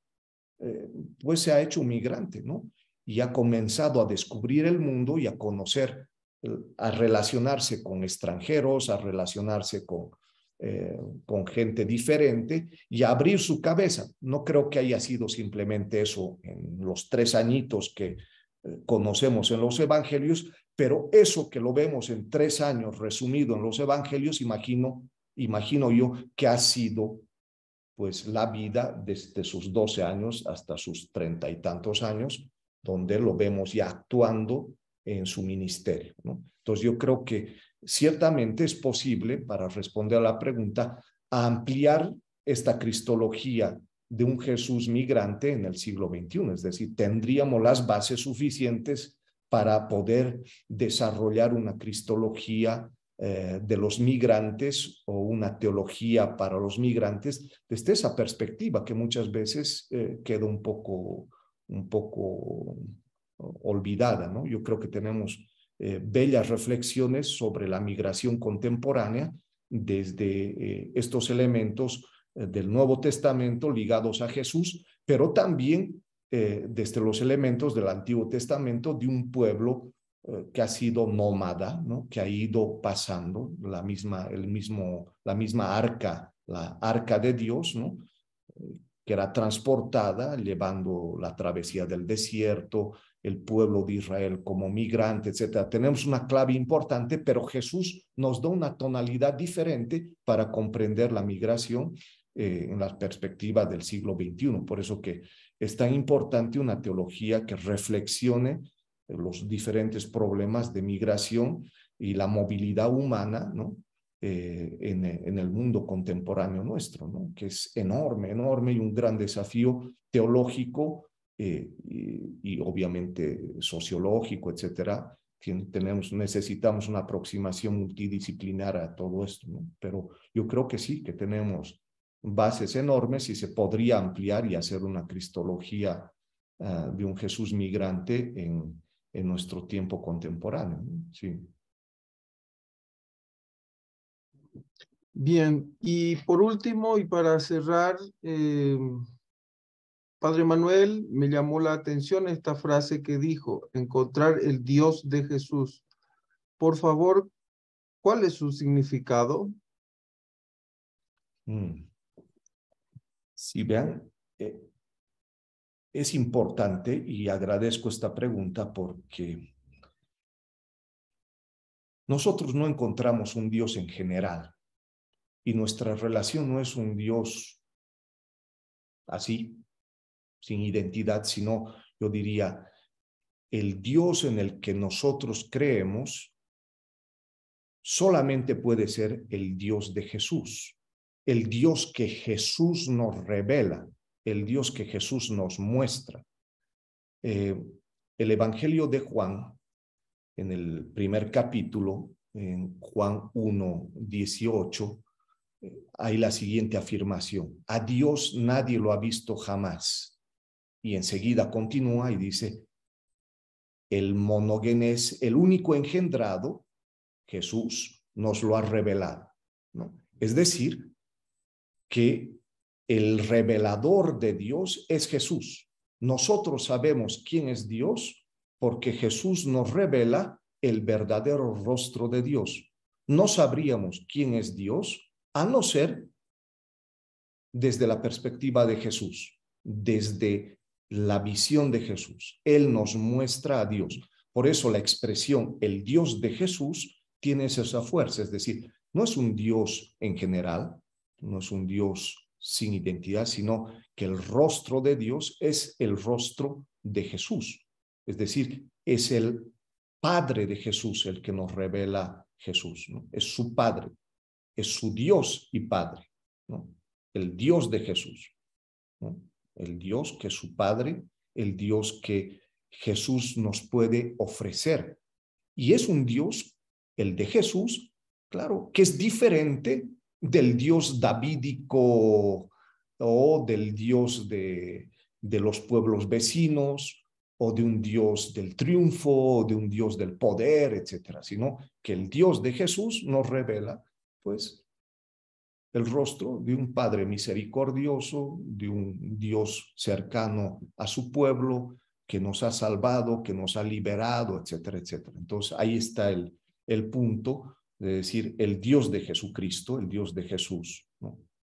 eh, pues se ha hecho un migrante, ¿no? Y ha comenzado a descubrir el mundo y a conocer, eh, a relacionarse con extranjeros, a relacionarse con, eh, con gente diferente y a abrir su cabeza. No creo que haya sido simplemente eso en los tres añitos que conocemos en los evangelios, pero eso que lo vemos en tres años resumido en los evangelios, imagino, imagino yo que ha sido pues la vida desde sus 12 años hasta sus treinta y tantos años, donde lo vemos ya actuando en su ministerio. ¿no? Entonces yo creo que ciertamente es posible, para responder a la pregunta, ampliar esta cristología de un Jesús migrante en el siglo XXI. Es decir, tendríamos las bases suficientes para poder desarrollar una cristología eh, de los migrantes o una teología para los migrantes desde esa perspectiva que muchas veces eh, queda un poco, un poco olvidada. ¿no? Yo creo que tenemos eh, bellas reflexiones sobre la migración contemporánea desde estos elementos del Nuevo Testamento ligados a Jesús, pero también desde los elementos del Antiguo Testamento de un pueblo eh, que ha sido nómada, ¿no? que ha ido pasando la misma, el mismo, la misma arca, la arca de Dios, ¿no? Eh, que era transportada llevando la travesía del desierto, el pueblo de Israel como migrante, etc. Tenemos una clave importante, pero Jesús nos da una tonalidad diferente para comprender la migración eh, en la perspectiva del siglo XXI. Por eso que es tan importante una teología que reflexione los diferentes problemas de migración y la movilidad humana, ¿no? Eh, en, el mundo contemporáneo nuestro, ¿no? que es enorme, enorme y un gran desafío teológico eh, y, obviamente sociológico, etcétera. Tenemos, necesitamos una aproximación multidisciplinar a todo esto, ¿no? pero yo creo que sí, que tenemos bases enormes y se podría ampliar y hacer una cristología ah, de un Jesús migrante en, en nuestro tiempo contemporáneo. Sí. Bien, y por último, y para cerrar, eh, Padre Manuel, me llamó la atención esta frase que dijo, encontrar el Dios de Jesús. Por favor, ¿cuál es su significado? Mm. sí, vean, eh, es importante y agradezco esta pregunta porque nosotros no encontramos un Dios en general y nuestra relación no es un Dios así, sin identidad, sino yo diría el Dios en el que nosotros creemos solamente puede ser el Dios de Jesús, el Dios que Jesús nos revela el Dios que Jesús nos muestra. Eh, el Evangelio de Juan, en el primer capítulo, en Juan 1, 18, eh, hay la siguiente afirmación. A Dios nadie lo ha visto jamás. Y enseguida continúa y dice, el monogenes, el único engendrado, Jesús nos lo ha revelado. ¿no? Es decir, que el revelador de Dios es Jesús. Nosotros sabemos quién es Dios porque Jesús nos revela el verdadero rostro de Dios. No sabríamos quién es Dios a no ser desde la perspectiva de Jesús, desde la visión de Jesús. Él nos muestra a Dios. Por eso la expresión el Dios de Jesús tiene esa fuerza, es decir, no es un Dios en general, no es un Dios sin identidad, sino que el rostro de Dios es el rostro de Jesús. Es decir, es el Padre de Jesús el que nos revela Jesús. Es su Padre, es su Dios y Padre, el Dios de Jesús. El Dios que es su Padre, el Dios que Jesús nos puede ofrecer. Y es un Dios, el de Jesús, claro, que es diferente del Dios davídico o del Dios de, de los pueblos vecinos o de un Dios del triunfo, o de un Dios del poder, etcétera, sino que el Dios de Jesús nos revela, pues, el rostro de un Padre misericordioso, de un Dios cercano a su pueblo, que nos ha salvado, que nos ha liberado, etcétera, etcétera. Entonces, ahí está el, el punto de decir el Dios de Jesucristo, el Dios de Jesús,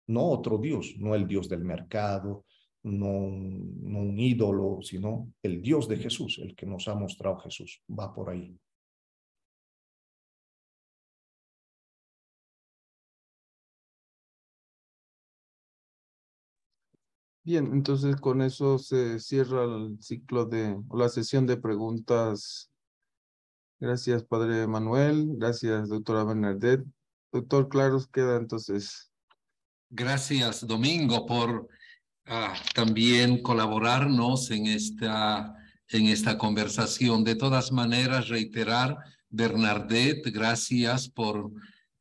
¿no? otro Dios, no el Dios del mercado, no, un ídolo, sino el Dios de Jesús, el que nos ha mostrado Jesús. Va por ahí. Bien, entonces con eso se cierra el ciclo de la sesión de preguntas Gracias, Padre Manuel. Gracias, doctora Bernadette. Doctor Claros, queda entonces. Gracias, Domingo, por ah, también colaborarnos en esta, en esta conversación. De todas maneras, reiterar, Bernadette, gracias por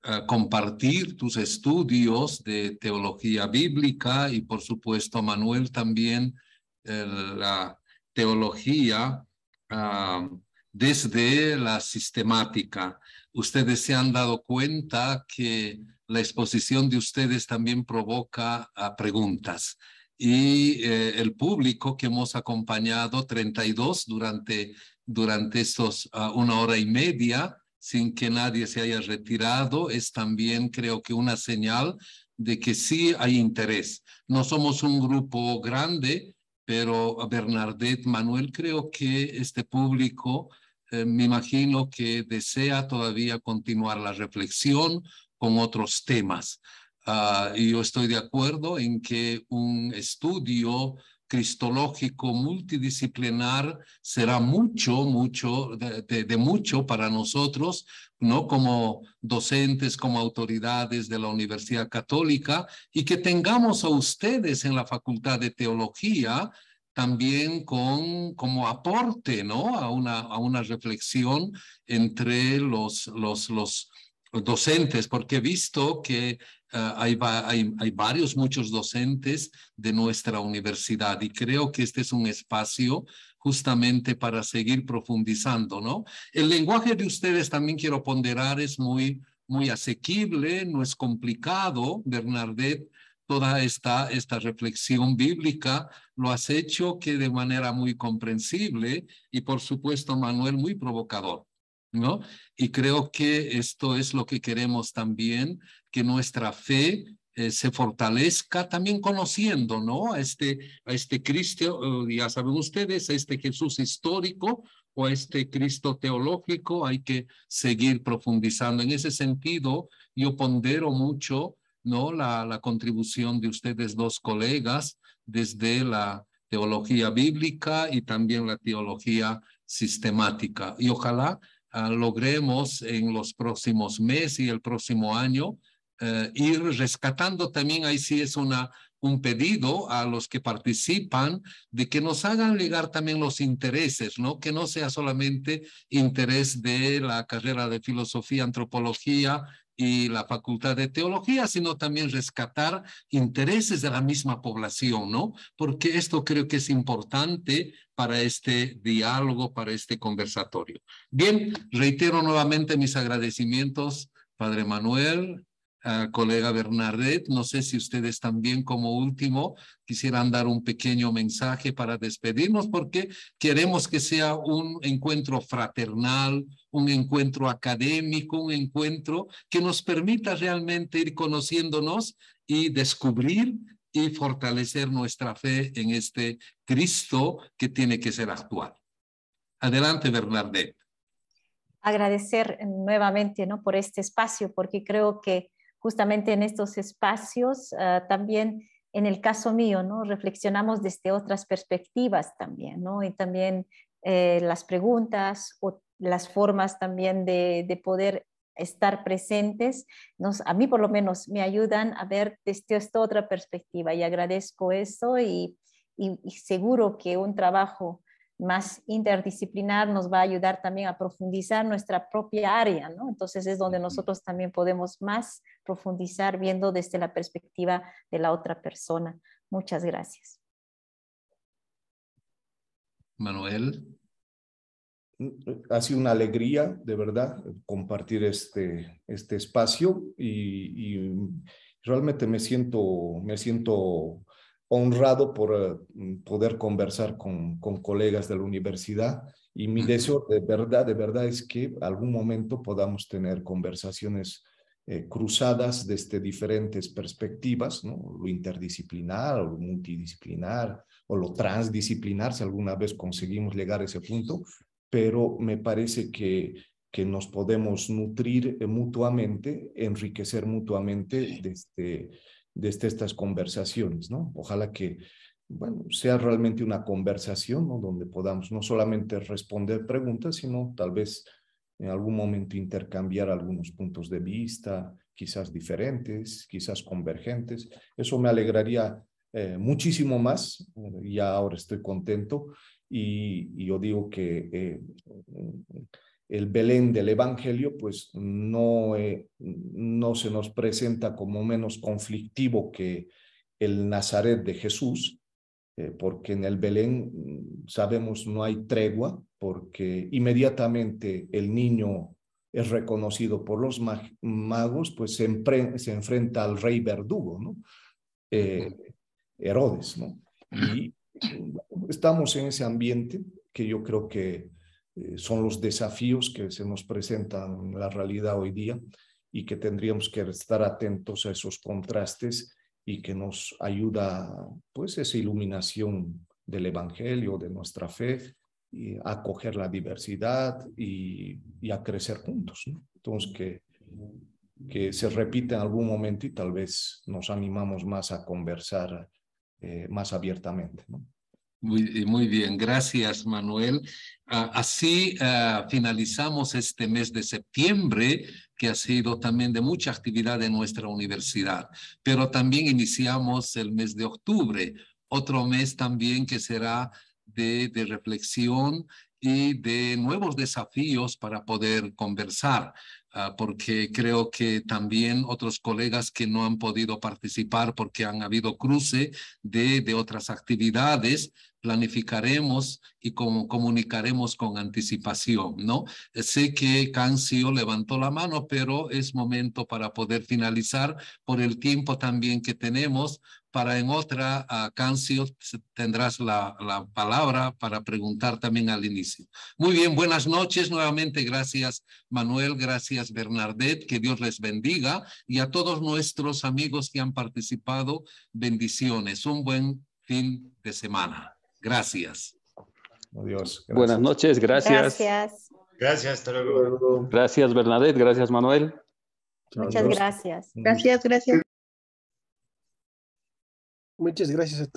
ah, compartir tus estudios de teología bíblica y, por supuesto, Manuel, también eh, la teología. Ah, desde la sistemática. Ustedes se han dado cuenta que la exposición de ustedes también provoca ah, preguntas y eh, el público que hemos acompañado, 32 durante, durante estos ah, una hora y media, sin que nadie se haya retirado, es también creo que una señal de que sí hay interés. No somos un grupo grande, pero Bernadette Manuel, creo que este público, eh, me imagino que desea todavía continuar la reflexión con otros temas. Ah, y yo estoy de acuerdo en que un estudio cristológico multidisciplinar será mucho, mucho, de, mucho para nosotros, ¿no? Como docentes, como autoridades de la Universidad Católica y que tengamos a ustedes en la Facultad de Teología también con, como aporte, ¿no? A una, a una reflexión entre los, los, los, docentes, porque he visto que eh, hay, hay, varios, muchos docentes de nuestra universidad y creo que este es un espacio justamente para seguir profundizando, ¿no? El lenguaje de ustedes también quiero ponderar es muy, muy asequible, no es complicado, Bernadette. Toda esta, esta reflexión bíblica lo has hecho que de manera muy comprensible y por supuesto, Manuel, muy provocador. ¿no? Y creo que esto es lo que queremos también, que nuestra fe eh, se fortalezca también conociendo, ¿no? A este, a este Cristo, eh, ya saben ustedes, a este Jesús histórico o a este Cristo teológico, hay que seguir profundizando. En ese sentido, yo pondero mucho, ¿no? la contribución de ustedes dos colegas desde la teología bíblica y también la teología sistemática. Y ojalá Ah, logremos en los próximos meses y el próximo año eh, ir rescatando también, ahí sí es una, un pedido a los que participan de que nos hagan ligar también los intereses, ¿no? Que no sea solamente interés de la carrera de filosofía, antropología y la Facultad de Teología, sino también rescatar intereses de la misma población, ¿no? Porque esto creo que es importante para este diálogo, para este conversatorio. Bien, reitero nuevamente mis agradecimientos, Padre Manuel, Ah, colega Bernardet. No sé si ustedes también como último quisieran dar un pequeño mensaje para despedirnos porque queremos que sea un encuentro fraternal, un encuentro académico, un encuentro que nos permita realmente ir conociéndonos y descubrir y fortalecer nuestra fe en este Cristo que tiene que ser actual. Adelante, Bernadette. Agradecer nuevamente ¿no? por este espacio, porque creo que justamente en estos espacios ah, también en el caso mío, ¿no? Reflexionamos desde otras perspectivas también, Y también eh, las preguntas o las formas también de, poder estar presentes, nos, a mí por lo menos me ayudan a ver desde esta otra perspectiva y agradezco eso y seguro que un trabajo más interdisciplinar nos va a ayudar también a profundizar nuestra propia área, ¿no? Entonces es donde nosotros también podemos más profundizar viendo desde la perspectiva de la otra persona. Muchas gracias. Manuel. Ha sido una alegría, de verdad, compartir este, este espacio y, realmente me siento, me siento honrado por eh, mm, poder conversar con, colegas de la universidad y mi deseo de verdad, de verdad es que algún momento podamos tener conversaciones eh, cruzadas desde diferentes perspectivas, ¿no? lo interdisciplinar, o lo multidisciplinar o lo transdisciplinar, si alguna vez conseguimos llegar a ese punto, pero me parece que que nos podemos nutrir eh, mutuamente, enriquecer mutuamente desde, desde este, estas conversaciones, ¿no? Ojalá que, bueno, sea realmente una conversación, Donde podamos no solamente responder preguntas, sino tal vez en algún momento intercambiar algunos puntos de vista, quizás diferentes, quizás convergentes. Eso me alegraría eh, muchísimo más. Ya ahora estoy contento y, yo digo que eh, el Belén del Evangelio, pues no, eh, no se nos presenta como menos conflictivo que el Nazaret de Jesús, eh, porque en el Belén mm, sabemos no hay tregua, porque inmediatamente el niño es reconocido por los magos, pues se, enfrenta al rey verdugo, ¿no? Eh, Herodes, ¿no? Y estamos en ese ambiente que yo creo que eh, son los desafíos que se nos presentan en la realidad hoy día y que tendríamos que estar atentos a esos contrastes y que nos ayuda pues esa iluminación del Evangelio, de nuestra fe, a acoger la diversidad y, a crecer juntos. Entonces, que, se repita en algún momento y tal vez nos animamos más a conversar eh, más abiertamente. Muy, bien, gracias Manuel. Ah, así ah, finalizamos este mes de septiembre, que ha sido también de mucha actividad en nuestra universidad, pero también iniciamos el mes de octubre, otro mes también que será de, reflexión y de nuevos desafíos para poder conversar, ah, porque creo que también otros colegas que no han podido participar porque han habido cruce de otras actividades, planificaremos y comunicaremos con anticipación, ¿no? Sé que Cancio levantó la mano, pero es momento para poder finalizar por el tiempo también que tenemos. Para en otra, Cancio, tendrás la, la palabra para preguntar también al inicio. Muy bien, buenas noches. Nuevamente, gracias Manuel, gracias Bernadette, que Dios les bendiga y a todos nuestros amigos que han participado, bendiciones. Un buen fin de semana. Gracias. Adiós. Buenas noches, gracias. Gracias. Gracias, Gracias, Bernadette. Gracias, Manuel. Muchas gracias. Gracias, gracias. Muchas gracias a todos.